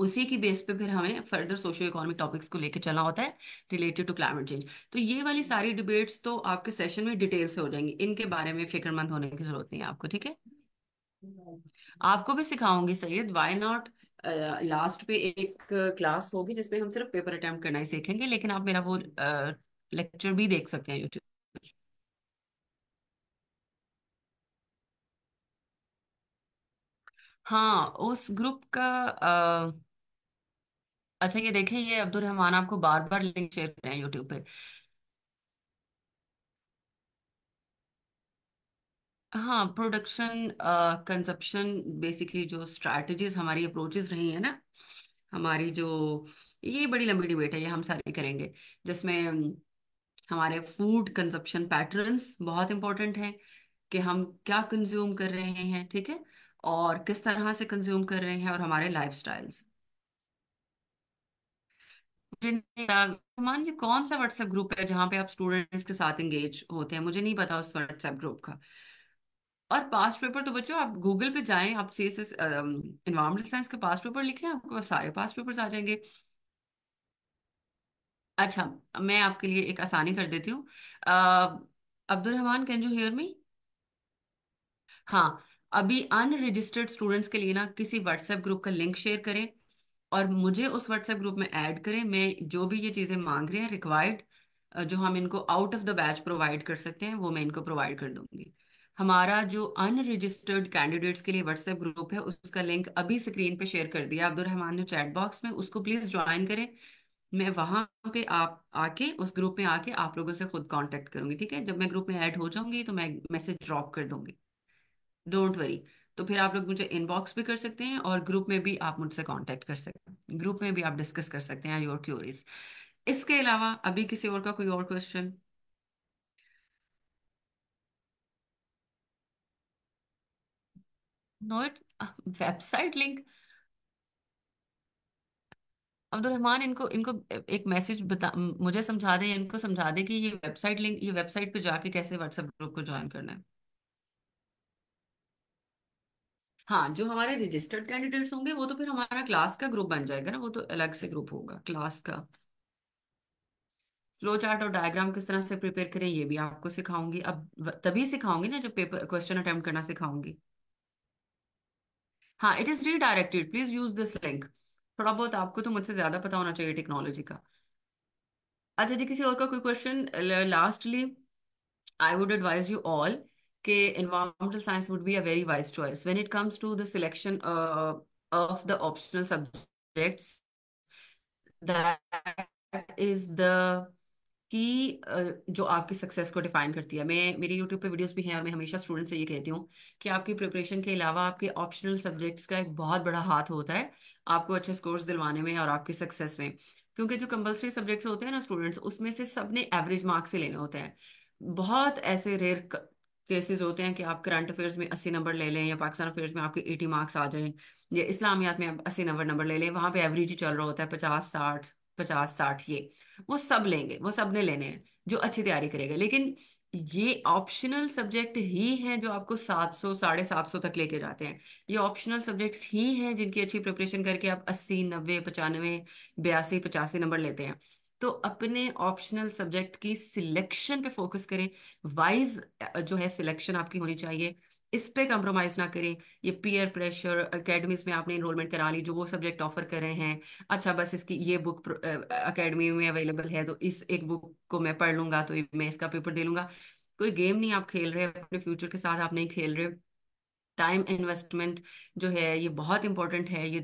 उसी की बेस पे फिर हमें फर्दर सोशो इकोनॉमिक टॉपिक्स को लेकर चलना होता है रिलेटेड टू क्लाइमेट चेंज तो ये वाली सारी डिबेट्स तो आपके सेशन में डिटेल से हो जाएंगी इनके बारे में फिक्रमंद होने की जरूरत नहीं है आपको ठीक है आपको भी सिखाऊंगी सैयद वाई नॉट लास्ट पे एक क्लास होगी जिसमें हम सिर्फ पेपर अटेम्प्ट करना ही सीखेंगे लेकिन आप मेरा वो लेक्चर uh, भी देख सकते हैं यूट्यूब हाँ उस ग्रुप का आ, uh, अच्छा ये देखें ये अब्दुल रहमान आपको बार बार लिंक शेयर कर रहे हैं यूट्यूब पे हाँ प्रोडक्शन कंजप्शन बेसिकली जो स्ट्रैटेजीज हमारी अप्रोचेस रही है ना हमारी जो ये बड़ी लंबी डिबेट है ये हम सारे करेंगे जिसमें हमारे फूड कंजप्शन पैटर्न्स बहुत इंपॉर्टेंट हैं कि हम क्या कंज्यूम कर रहे हैं ठीक है और किस तरह से कंज्यूम कर रहे हैं और हमारे लाइफ स्टाइल्स मान जी कौन सा व्हाट्सएप ग्रुप है जहाँ पे आप स्टूडेंट्स के साथ एंगेज होते हैं मुझे नहीं पता उस व्हाट्सएप ग्रुप का और पास्ट पेपर तो बच्चों आप गूगल पे जाएं आप C S S environmental science के पास्ट पेपर लिखें आपके पास सारे पास्ट पेपर्स आ जाएंगे अच्छा मैं आपके लिए एक आसानी कर देती हूँ Abdul Rahman can you hear me हाँ अभी अनरजिस्टर्ड स्टूडेंट्स के लिए ना किसी व्हाट्सएप ग्रुप का लिंक शेयर करें और मुझे उस व्हाट्सएप ग्रुप में ऐड करें मैं जो भी ये चीज़ें मांग रहे हैं रिक्वायर्ड जो हम इनको out of the batch provide कर सकते हैं वो मैं इनको प्रोवाइड कर दूंगी हमारा जो अनरजिस्टर्ड कैंडिडेट्स के लिए व्हाट्सएप ग्रुप है उसका लिंक अभी स्क्रीन पे शेयर कर दिया अब्दुलरहमान ने चैट बॉक्स में उसको प्लीज़ ज्वाइन करें मैं वहां पे आप आके उस ग्रुप में आके आप लोगों से खुद कांटेक्ट करूंगी ठीक है जब मैं ग्रुप में ऐड हो जाऊंगी तो मैं मैसेज ड्रॉप कर दूंगी डोंट वरी तो फिर आप लोग मुझे इनबॉक्स भी कर सकते हैं और ग्रुप में भी आप मुझसे कॉन्टेक्ट कर सकते हैं ग्रुप में भी आप डिस्कस कर सकते हैं योर क्यूरीज इसके अलावा अभी किसी और का कोई और question note website link Rahman इनको इनको एक मैसेज बता मुझे समझा दे इनको समझा दे कि ये वेबसाइट लिंक ये वेबसाइट पे जाके कैसे व्हाट्सएप ग्रुप को ज्वाइन करना है हाँ जो हमारे रजिस्टर्ड कैंडिडेट्स होंगे वो तो फिर हमारा क्लास का ग्रुप बन जाएगा ना वो तो अलग से ग्रुप होगा क्लास का फ्लो चार्ट और डायग्राम किस तरह से प्रिपेयर करें ये भी आपको सिखाऊंगी अब तभी सिखाऊंगी ना जब पेपर क्वेश्चन अटेम्प्ट करना सिखाऊंगी हाँ it is redirected please use this link थोड़ा बहुत आपको तो मुझसे ज्यादा पता होना चाहिए टेक्नोलॉजी का अच्छा जी किसी और का कोई question lastly I would advise you all कि environmental science would be a very wise choice when it comes to the selection of the optional subjects that is the key जो आपकी सक्सेस को डिफाइन करती है मैं मेरे यूट्यूब पे वीडियोस भी हैं और मैं हमेशा स्टूडेंट से ये कहती हूँ कि आपकी प्रिपरेशन के अलावा आपके ऑप्शनल सब्जेक्ट्स का एक बहुत बड़ा हाथ होता है आपको अच्छे स्कोर्स दिलवाने में और आपके सक्सेस में क्योंकि जो कंपलसरी सब्जेक्ट्स होते हैं ना स्टूडेंट्स उसमें से सबने एवरेज मार्क्स से लेने होते हैं बहुत ऐसे रेयर केसेस होते हैं कि आप करंट अफेयर्स में अस्सी नंबर ले लें या पाकिस्तान अफेयर्स में आपके एटी मार्क्स आ जाएं या इस्लामियात में आप अस्सी नंबर नंबर ले लें वहाँ पे एवरेज ही चल रहा होता है पचास साठ पचास साठ ये वो सब लेंगे वो सब ने लेने हैं जो अच्छी तैयारी करेगा लेकिन ये ऑप्शनल सब्जेक्ट ही हैं जो आपको सात सौ साढ़े सात सौ तक लेके जाते हैं ये ऑप्शनल सब्जेक्ट्स ही हैं जिनकी अच्छी प्रिपरेशन करके आप अस्सी नब्बे पचानवे बयासी पचासी नंबर लेते हैं तो अपने ऑप्शनल सब्जेक्ट की सिलेक्शन पे फोकस करें वाइज जो है सिलेक्शन आपकी होनी चाहिए इस पे कंप्रोमाइज ना करें ये पीयर प्रेशर अकेडमीज में आपने इनरोलमेंट करा ली जो वो सब्जेक्ट ऑफर कर रहे हैं अच्छा बस इसकी ये बुक अकेडमी में अवेलेबल है तो इस एक बुक को मैं पढ़ लूंगा तो मैं इसका पेपर दे लूंगा कोई गेम नहीं आप खेल रहे अपने फ्यूचर के साथ आप नहीं खेल रहे टाइम इन्वेस्टमेंट जो है ये बहुत इंपॉर्टेंट है ये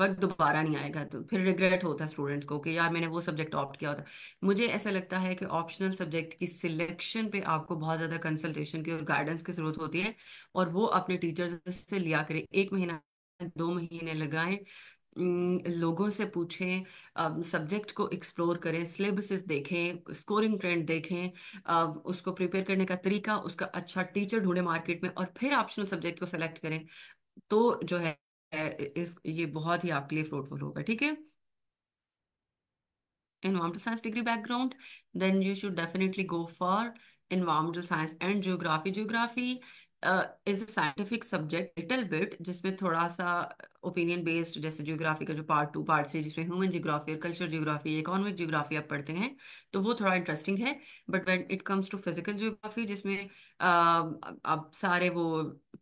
वक्त दोबारा नहीं आएगा तो फिर रिग्रेट होता है स्टूडेंट्स को कि यार मैंने वो सब्जेक्ट ऑप्ट किया होता मुझे ऐसा लगता है कि ऑप्शनल सब्जेक्ट की सिलेक्शन पे आपको बहुत ज़्यादा कंसल्टेशन की और गाइडेंस की ज़रूरत होती है और वो अपने टीचर्स से लिया करें एक महीना दो महीने लगाएं लोगों से पूछें सब्जेक्ट को एक्सप्लोर करें सिलेबसेस देखें स्कोरिंग ट्रेंड देखें उसको प्रिपेयर करने का तरीका उसका अच्छा टीचर ढूंढे मार्केट में और फिर ऑप्शनल सब्जेक्ट को सेलेक्ट करें तो जो है इस ये बहुत ही आपके लिए फ्रूटफुल होगा ठीक है environmental science degree background then you should definitely go for environmental science and geography geography is a scientific subject little bit जिसमें थोड़ा सा ओपिनियन बेस्ड जैसे जियोग्राफी का जो पार्ट टू पार्ट थ्री जिसमें ह्यूमन जियोग्राफी और कल्चर जियोग्राफी इकोनॉमिक जियोग्राफी आप पढ़ते हैं तो वो थोड़ा इंटरेस्टिंग है but when it comes to physical geography जिसमें आप सारे वो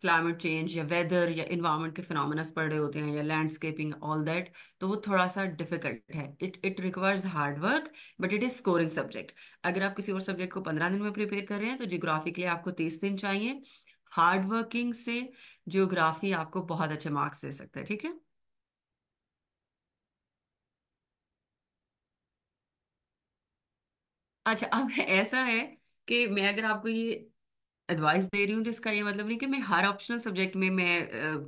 क्लाइमेट चेंज या वेदर या इन्वायरमेंट के फिनमिनस पढ़ रहे होते हैं या लैंडस्केपिंग ऑल दैट तो वो थोड़ा सा डिफिकल्ट है it it requires hard work but it is scoring subject अगर आप किसी और सब्जेक्ट को पंद्रह दिन में प्रिपेयर कर रहे हैं तो जियोग्राफी के लिए आपको तीस दिन चाहिए हार्ड वर्किंग से ज्योग्राफी आपको बहुत अच्छे मार्क्स दे सकता है ठीक है अच्छा अब ऐसा है कि मैं अगर आपको ये एडवाइस दे रही हूँ तो इसका ये मतलब नहीं कि मैं हर ऑप्शनल सब्जेक्ट में मैं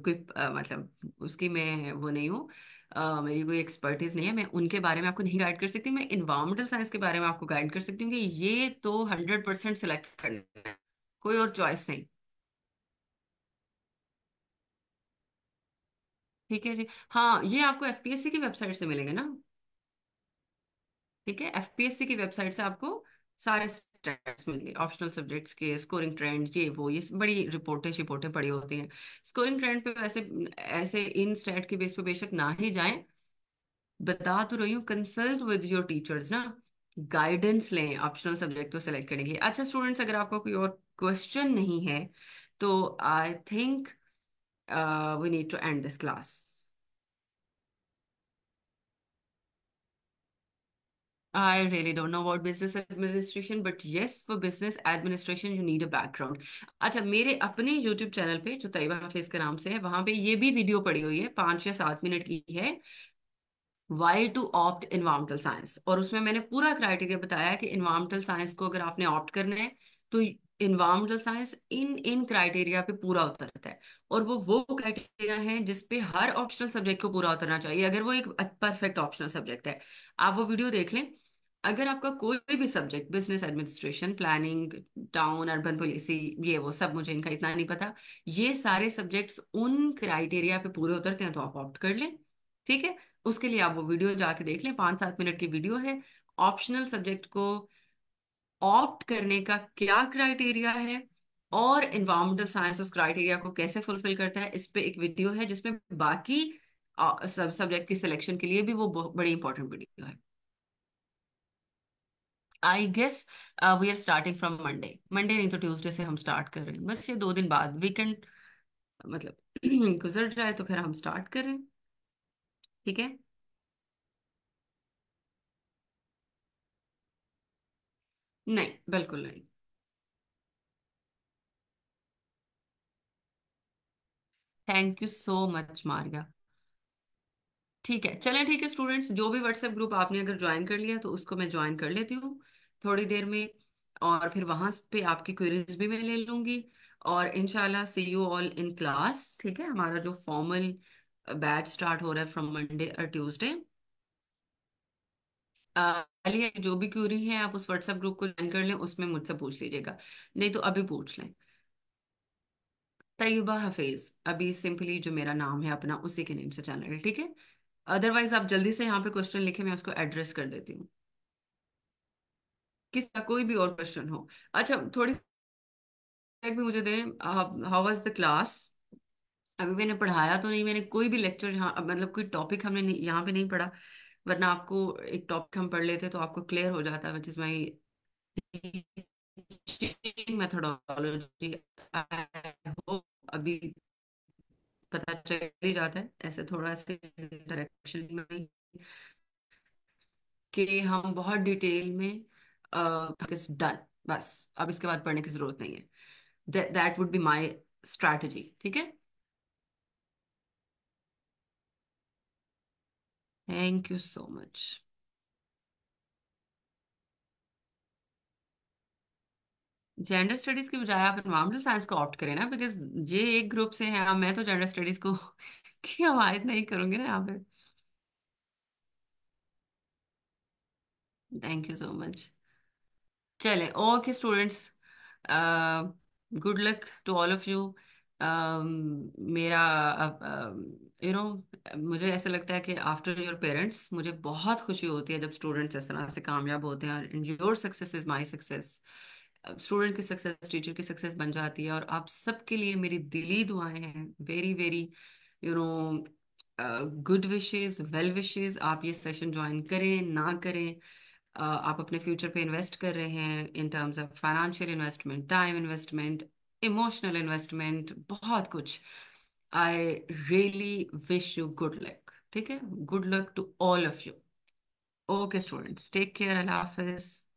कोई मतलब उसकी मैं वो नहीं हूँ मेरी कोई एक्सपर्टीज नहीं है मैं उनके बारे में आपको नहीं गाइड कर सकती मैं इन्वायरमेंटल साइंस के बारे में आपको गाइड कर सकती हूँ कि ये तो हंड्रेड परसेंट सिलेक्ट करना है कोई और चॉइस नहीं ठीक है जी हाँ ये आपको एफपीएससी की वेबसाइट से मिलेंगे ना ठीक है एफपीएससी की वेबसाइट से आपको सारे स्टैट्स मिलेंगे ऑप्शनल सब्जेक्ट्स के स्कोरिंग ट्रेंड ये वो ये बड़ी रिपोर्टें शिपोर्टें पड़ी होती हैं स्कोरिंग ट्रेंड पे वैसे ऐसे इन स्टैट के बेस पे बेशक ना ही जाएं बता तो रही हूँ कंसल्ट विद योर टीचर्स ना गाइडेंस लें ऑप्शनल सब्जेक्ट को सेलेक्ट करने के लिए अच्छा स्टूडेंट्स अगर आपका कोई और क्वेश्चन नहीं है तो I think uh, we need to end this class. I really don't know about business administration, but yes, for business administration you need a background. अच्छा मेरे अपने YouTube चैनल पे जो तैयबा हाफिज के नाम से है वहां पे ये भी वीडियो पड़ी हुई है पांच या सात मिनट की है why to opt environmental science और उसमें मैंने पूरा क्राइटेरिया बताया कि environmental science को अगर आपने opt करना है तो इन्वायरमेंटल साइंस इन इन क्राइटेरिया पे पूरा उतरता है और वो वो क्राइटेरिया है जिसपे हर ऑप्शनल सब्जेक्ट को पूरा उतरना चाहिए अगर वो एक परफेक्ट ऑप्शनल सब्जेक्ट है आप वो वीडियो देख लें अगर आपका कोई भी subject business administration planning town urban policy ये वो सब मुझे इनका इतना नहीं पता ये सारे सब्जेक्ट्स उन क्राइटेरिया पे पूरे उतरते हैं तो आप ऑप्ट कर लें ठीक है उसके लिए आप वो वीडियो जाके देख लें पांच सात मिनट की वीडियो है ऑप्शनल सब्जेक्ट को ऑप्ट करने का क्या क्राइटेरिया है और इन्वायरमेंटल साइंस उस क्राइटेरिया को कैसे फुलफिल करता है इस पे एक वीडियो है जिसमें बाकी सब सब्जेक्ट की सिलेक्शन के लिए भी वो बड़ी इंपॉर्टेंट वीडियो है I guess we are starting from Monday Monday नहीं तो ट्यूजडे से हम स्टार्ट कर रहे हैं बस ये दो दिन बाद वीकेंड मतलब गुजर जाए तो फिर हम स्टार्ट करें ठीक है नहीं बिल्कुल नहीं thank you so much Maria ठीक है चलें ठीक है स्टूडेंट्स जो भी व्हाट्सएप ग्रुप आपने अगर ज्वाइन कर लिया तो उसको मैं ज्वाइन कर लेती हूँ थोड़ी देर में और फिर वहां पे आपकी क्वेरीज भी मैं ले लूंगी और इनशाला see you all in class ठीक है हमारा जो फॉर्मल बैच स्टार्ट हो रहा है फ्रॉम मंडे और ट्यूजडे अली जो भी क्यूरी है आप उस व्हाट्सएप ग्रुप को ज्वाइन कर लें उसमें मुझसे पूछ लीजिएगा नहीं तो अभी पूछ लें तयबा हफेज अभी सिंपली जो मेरा नाम है अपना उसी के नेम से चैनल है ठीक है अदरवाइज आप जल्दी से यहाँ पे क्वेश्चन लिखे मैं उसको एड्रेस कर देती हूँ किसका कोई भी और क्वेश्चन हो अच्छा थोड़ी भी मुझे दें हाउ वाज द क्लास अभी मैंने पढ़ाया तो नहीं मैंने कोई भी लेक्चर यहाँ मतलब कोई टॉपिक हमने यहाँ पे नहीं पढ़ा वरना आपको एक टॉपिक हम पढ़ लेते तो आपको क्लियर हो जाता है विच इज माई अभी पता चल ही जाता है ऐसे थोड़ा इंटरेक्शन में कि हम बहुत डिटेल में डन बस अब इसके बाद पढ़ने की जरूरत नहीं है that would be my strategy ठीक है thank you so much gender studies की बजाय आप इन्वायरमेंटल साइंस को ऑप्ट करें ना बिकॉज ये एक ग्रुप से है मैं तो जेंडर स्टडीज को की हमायत नहीं करूंगी ना यहाँ पे थैंक यू सो मच चले okay students good luck to all of you मेरा uh, uh, you you know know, मुझे ऐसा लगता है कि आफ्टर योर पेरेंट्स मुझे बहुत खुशी होती है जब स्टूडेंट्स इस तरह से कामयाब होते हैं and your success is my success student की सक्सेस टीचर की सक्सेस बन जाती है और आप सबके लिए मेरी दिली दुआएं हैं very very you know good wishes well wishes आप ये सेशन ज्वाइन करें ना करें uh, आप अपने फ्यूचर पे इन्वेस्ट कर रहे हैं in terms of financial investment time investment emotional investment बहुत कुछ I really wish you good luck. Okay? Good luck to all of you. Okay, students. Take care. Allah Hafiz.